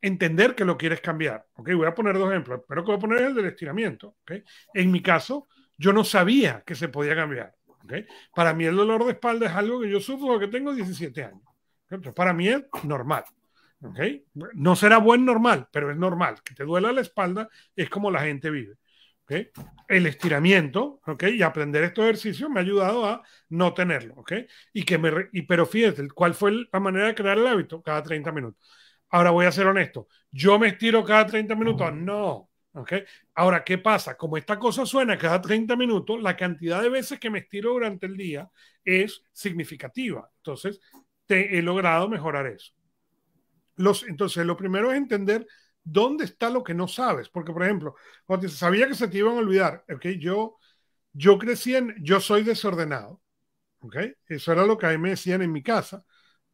entender que lo quieres cambiar, ¿ok? Voy a poner dos ejemplos, pero que voy a poner el del estiramiento, ¿ok? En mi caso, yo no sabía que se podía cambiar. Para mí el dolor de espalda es algo que yo sufro que tengo 17 años. Entonces, para mí es normal. No será buen normal, pero es normal. Que te duela la espalda es como la gente vive. El estiramiento y aprender estos ejercicios me ha ayudado a no tenerlo. Y que me pero fíjate, ¿cuál fue la manera de crear el hábito? Cada 30 minutos. Ahora voy a ser honesto. ¿Yo me estiro cada 30 minutos? No, Ahora, ¿qué pasa? Como esta cosa suena cada 30 minutos, la cantidad de veces que me estiro durante el día es significativa. Entonces, te he logrado mejorar eso. Los, entonces, lo primero es entender dónde está lo que no sabes. Porque, por ejemplo, cuando se sabía que se te iban a olvidar, okay, yo, yo crecí en, yo soy desordenado. Okay. Eso era lo que a mí me decían en mi casa.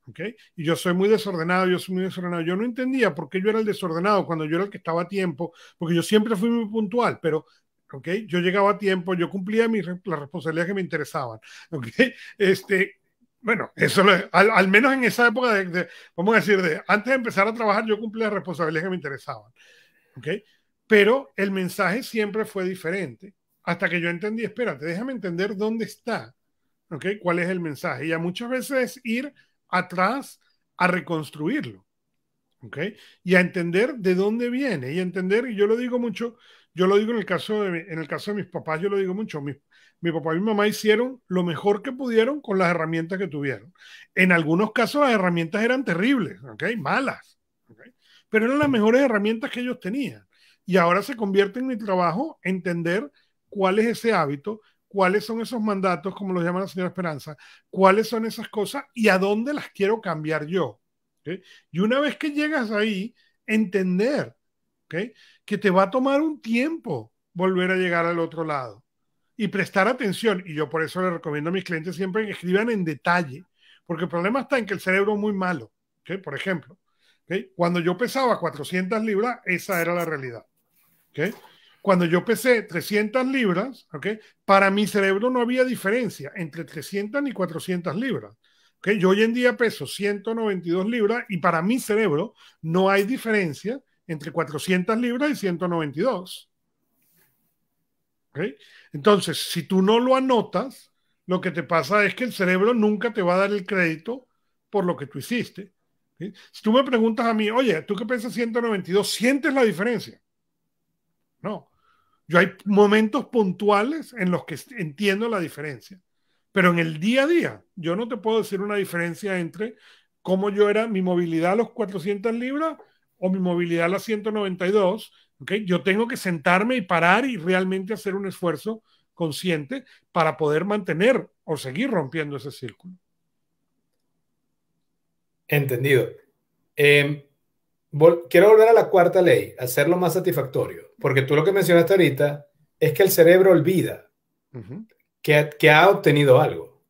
¿Ok? Y yo soy muy desordenado, yo soy muy desordenado. Yo no entendía por qué yo era el desordenado cuando yo era el que estaba a tiempo, porque yo siempre fui muy puntual, pero ¿Ok? yo llegaba a tiempo, yo cumplía mis, las responsabilidades que me interesaban. ¿okay? (laughs) Este, bueno, eso lo, al, al, menos en esa época, de, de, vamos a decir, de, antes de empezar a trabajar, yo cumplía las responsabilidades que me interesaban. ¿Ok? Pero el mensaje siempre fue diferente. Hasta que yo entendí, espérate, déjame entender dónde está, ¿ok? ¿Cuál es el mensaje? Y a muchas veces ir atrás a reconstruirlo. ¿Ok? Y a entender de dónde viene. Y entender, y yo lo digo mucho, yo lo digo en el caso de, en el caso de mis papás, yo lo digo mucho. Mi, papá y mi mamá hicieron lo mejor que pudieron con las herramientas que tuvieron. En algunos casos las herramientas eran terribles, ¿ok? Malas. Pero eran las mejores herramientas que ellos tenían. Y ahora se convierte en mi trabajo entender cuál es ese hábito, cuáles son esos mandatos, como los llama la señora Esperanza, cuáles son esas cosas y a dónde las quiero cambiar yo. Y una vez que llegas ahí, entender que te va a tomar un tiempo volver a llegar al otro lado y prestar atención. Y yo por eso le recomiendo a mis clientes siempre que escriban en detalle, porque el problema está en que el cerebro es muy malo. Por ejemplo, cuando yo pesaba 400 libras, esa era la realidad. ¿Okay? cuando yo pesé 300 libras, para mi cerebro no había diferencia entre 300 y 400 libras. Yo hoy en día peso 192 libras y para mi cerebro no hay diferencia entre 400 libras y 192. Entonces, si tú no lo anotas, lo que te pasa es que el cerebro nunca te va a dar el crédito por lo que tú hiciste. Si tú me preguntas a mí, oye, ¿tú qué pesas 192? ¿Sientes la diferencia? No. Yo hay momentos puntuales en los que entiendo la diferencia, pero en el día a día yo no te puedo decir una diferencia entre cómo yo era mi movilidad a los 400 libras o mi movilidad a las 192. ¿okay? Yo tengo que sentarme y parar y realmente hacer un esfuerzo consciente para poder mantener o seguir rompiendo ese círculo. Entendido. Em, quiero volver a la cuarta ley, hacerlo más satisfactorio porque tú lo que mencionaste ahorita es que el cerebro olvida que, ha, obtenido algo.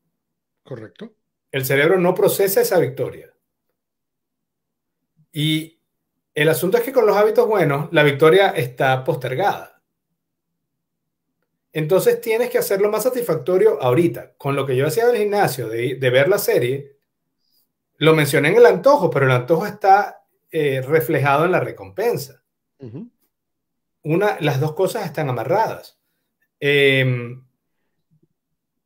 Correcto. El cerebro no procesa esa victoria. Y el asunto es que con los hábitos buenos, la victoria está postergada. Entonces tienes que hacerlo más satisfactorio ahorita. Con lo que yo hacía del gimnasio, de, ver la serie, lo mencioné en el antojo, pero el antojo está eh, reflejado en la recompensa las dos cosas están amarradas. Em,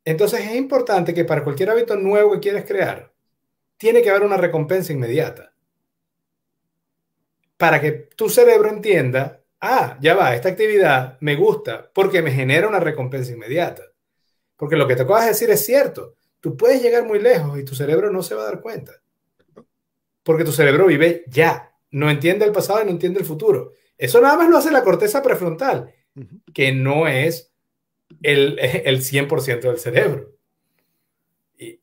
entonces es importante que para cualquier hábito nuevo que quieres crear, tiene que haber una recompensa inmediata. Para que tu cerebro entienda, ah, ya va, esta actividad me gusta porque me genera una recompensa inmediata. Porque lo que te acabas de decir es cierto. Tú puedes llegar muy lejos y tu cerebro no se va a dar cuenta. Porque tu cerebro vive ya, no entiende el pasado y no entiende el futuro. Eso nada más lo hace la corteza prefrontal, que no es el, 100% (laughs) del cerebro.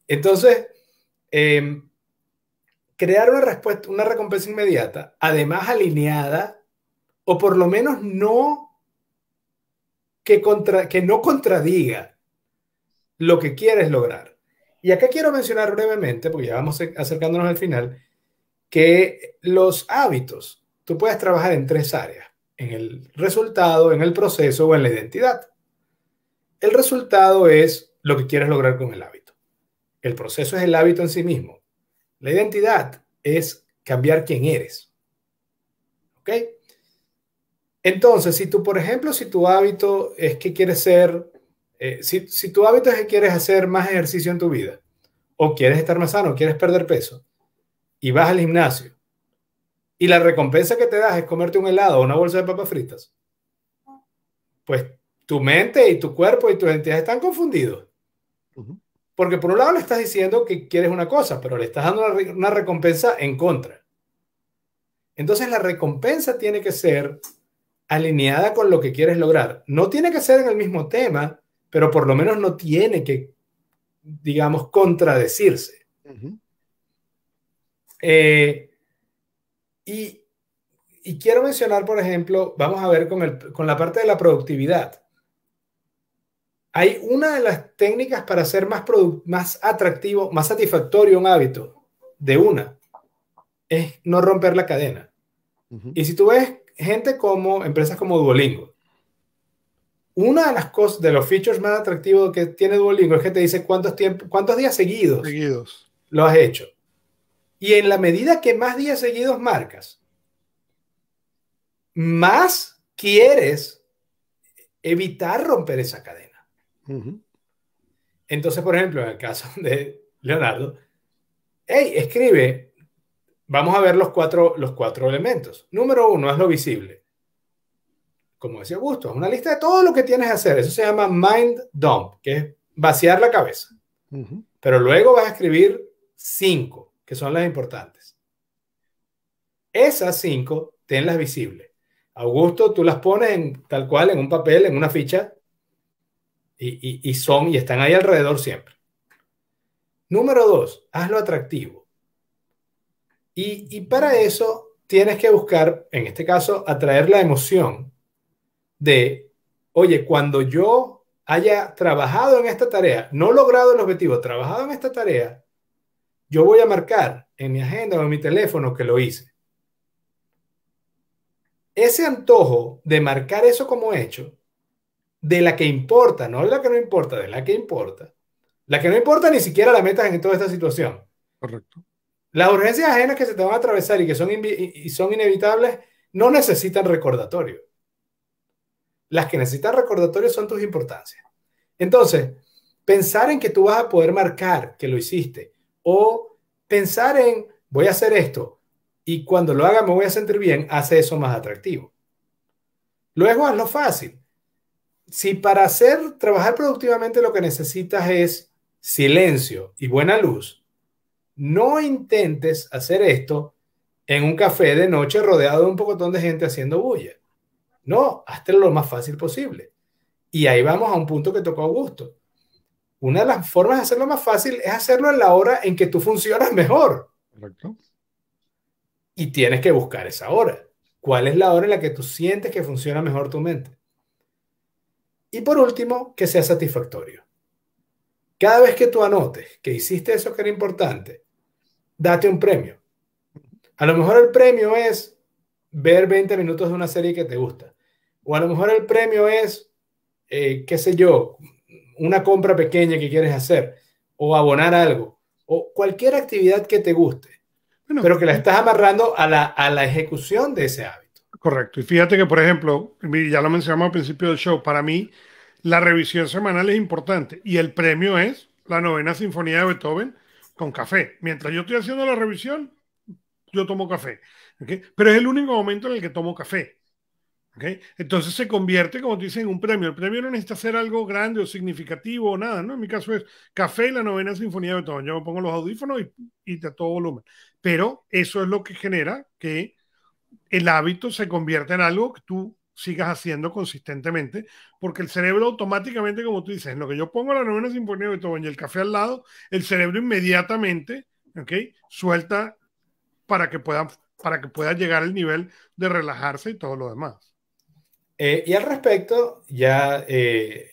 Entonces, em, crear una respuesta, una recompensa inmediata, además alineada, o por lo menos no que, contra, que no contradiga lo que quieres lograr. Y acá quiero mencionar brevemente, porque ya vamos acercándonos al final, que los hábitos tú puedes trabajar en tres áreas, en el resultado, en el proceso o en la identidad. El resultado es lo que quieres lograr con el hábito. El proceso es el hábito en sí mismo. La identidad es cambiar quién eres. ¿Ok? Entonces, si tú, por ejemplo, si tu hábito es que quieres ser, eh, si, si tu hábito es que quieres hacer más ejercicio en tu vida, o quieres estar más sano, quieres perder peso, y vas al gimnasio, y la recompensa que te das es comerte un helado o una bolsa de papas fritas, pues tu mente y tu cuerpo y tu identidad están confundidos. Porque por un lado le estás diciendo que quieres una cosa, pero le estás dando una, recompensa en contra. Entonces la recompensa tiene que ser alineada con lo que quieres lograr. No tiene que ser en el mismo tema, pero por lo menos no tiene que, digamos, contradecirse. eh, y, quiero mencionar, por ejemplo, vamos a ver con, la parte de la productividad. Hay una de las técnicas para hacer más, más atractivo, más satisfactorio un hábito, de una, es no romper la cadena. Y si tú ves gente como empresas como Duolingo, una de las cosas, de los features más atractivos que tiene Duolingo es que te dice cuántos, tiempo, cuántos días seguidos, seguidos. lo has hecho. Y en la medida que más días seguidos marcas, más quieres evitar romper esa cadena. Entonces, por ejemplo, en el caso (laughs) de Leonardo, hey, escribe, vamos a ver los cuatro, los cuatro elementos. Número uno, es lo visible. Como decía Augusto, es una lista de todo lo que tienes que hacer. Eso se llama mind dump, que es vaciar la cabeza. Pero luego vas a escribir cinco que son las importantes. Esas cinco, tenlas visibles. Augusto, tú las pones en, tal cual en un papel, en una ficha, y, son y están ahí alrededor siempre. Número dos, hazlo atractivo. Y, y, para eso tienes que buscar, en este caso, atraer la emoción de, oye, cuando yo haya trabajado en esta tarea, no logrado el objetivo, trabajado en esta tarea, yo voy a marcar en mi agenda o en mi teléfono que lo hice. Ese antojo de marcar eso como hecho, de la que importa, no de la que no importa, de la que importa, la que no importa ni siquiera la metas en toda esta situación. Correcto. Las urgencias ajenas que se te van a atravesar y que son, son inevitables no necesitan recordatorio. Las que necesitan recordatorio son tus importancias. Entonces, pensar en que tú vas a poder marcar que lo hiciste, o pensar en, voy a hacer esto y cuando lo haga me voy a sentir bien, hace eso más atractivo. Luego hazlo fácil. Si para hacer, trabajar productivamente lo que necesitas es silencio y buena luz, no intentes hacer esto en un café de noche rodeado de un pocotón de gente haciendo bulla. No, hazlo lo más fácil posible. Y ahí vamos a un punto que tocó Augusto. Una de las formas de hacerlo más fácil es hacerlo en la hora en que tú funcionas mejor. Y tienes que buscar esa hora. ¿Cuál es la hora en la que tú sientes que funciona mejor tu mente? Y por último, que sea satisfactorio. Cada vez que tú anotes que hiciste eso que era importante, date un premio. A lo mejor el premio es ver 20 minutos de una serie que te gusta. O a lo mejor el premio es, eh, qué sé yo, una compra pequeña que quieres hacer o abonar algo o cualquier actividad que te guste, pero que la eh, estás amarrando a la, ejecución de ese hábito. Correcto. Y fíjate que, por ejemplo, ya lo mencionamos al principio del show, para mí la revisión semanal es importante y el premio es la novena sinfonía de Beethoven con café. Mientras yo estoy haciendo la revisión, yo tomo café. Pero es el único momento en el que tomo café. Entonces se convierte, como te dicen, en un premio. El premio no necesita ser algo grande o significativo o nada, ¿no? En mi caso es café y la novena sinfonía de Beethoven. Yo me pongo los audífonos y, y a todo volumen. Pero eso es lo que genera que el hábito se convierta en algo que tú sigas haciendo consistentemente, porque el cerebro automáticamente, como tú dices, en lo que yo pongo la novena sinfonía de Beethoven y el café al lado, el cerebro inmediatamente, ¿ok? Suelta para que puedan para que pueda llegar al nivel de relajarse y todo lo demás. Eh, y al respecto, ya eh,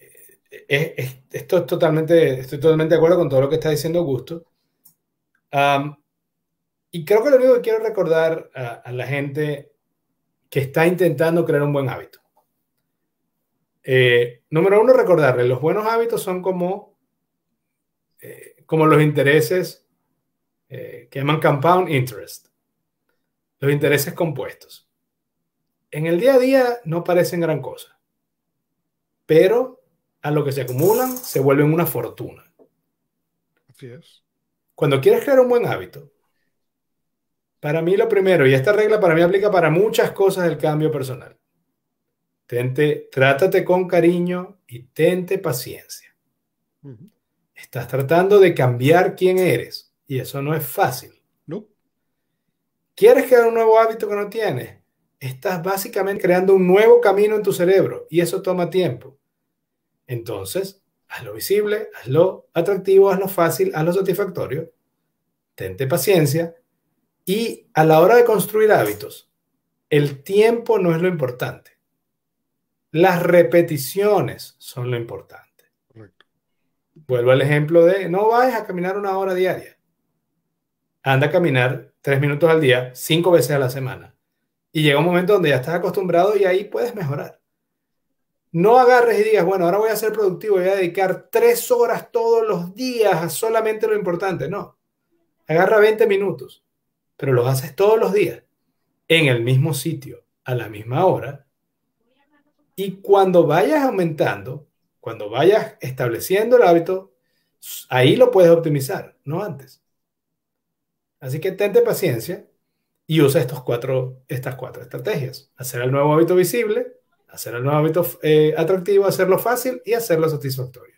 esto es totalmente, estoy totalmente de acuerdo con todo lo que está diciendo Augusto. y creo que lo único que quiero recordar a, la gente que está intentando crear un buen hábito. Eh, número uno, recordarle, los buenos hábitos son como, como los intereses que llaman compound interest, los intereses compuestos en el día a día no parecen gran cosa, pero a lo que se acumulan se vuelven una fortuna. Así es. Cuando quieres crear un buen hábito, para mí lo primero, y esta regla para mí aplica para muchas cosas del cambio personal. Tente, trátate con cariño y tente paciencia. Estás tratando de cambiar quién eres y eso no es fácil. No. ¿Quieres crear un nuevo hábito que no tienes? estás básicamente creando un nuevo camino en tu cerebro y eso toma tiempo. Entonces, hazlo visible, hazlo atractivo, hazlo fácil, hazlo satisfactorio, tente paciencia y a la hora de construir hábitos, el tiempo no es lo importante. Las repeticiones son lo importante. Vuelvo al ejemplo de no vayas a caminar una hora diaria. Anda a caminar tres minutos al día, cinco veces a la semana y llega un momento donde ya estás acostumbrado y ahí puedes mejorar. No agarres y digas, bueno, ahora voy a ser productivo, voy a dedicar tres horas todos los días a solamente lo importante. No. Agarra 20 minutos, pero los haces todos los días, en el mismo sitio, a la misma hora. Y cuando vayas aumentando, cuando vayas estableciendo el hábito, ahí lo puedes optimizar, no antes. Así que tente paciencia, y usa estos cuatro, estas cuatro estrategias. Hacer el nuevo hábito visible, hacer el nuevo hábito eh, atractivo, hacerlo fácil y hacerlo satisfactorio.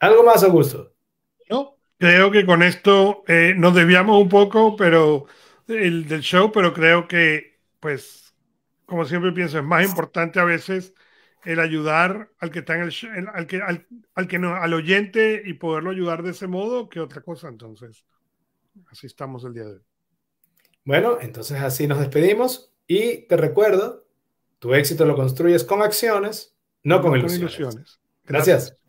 ¿Algo más, Augusto? No, creo que con esto eh, nos desviamos un poco pero, del show, pero creo que, pues, como siempre pienso, es más importante a veces el ayudar al que está que al que no, al oyente y poderlo ayudar de ese modo que otra cosa entonces así estamos el día de hoy bueno, entonces así nos despedimos y te recuerdo, tu éxito lo construyes con acciones, no, con, ilusiones. Gracias.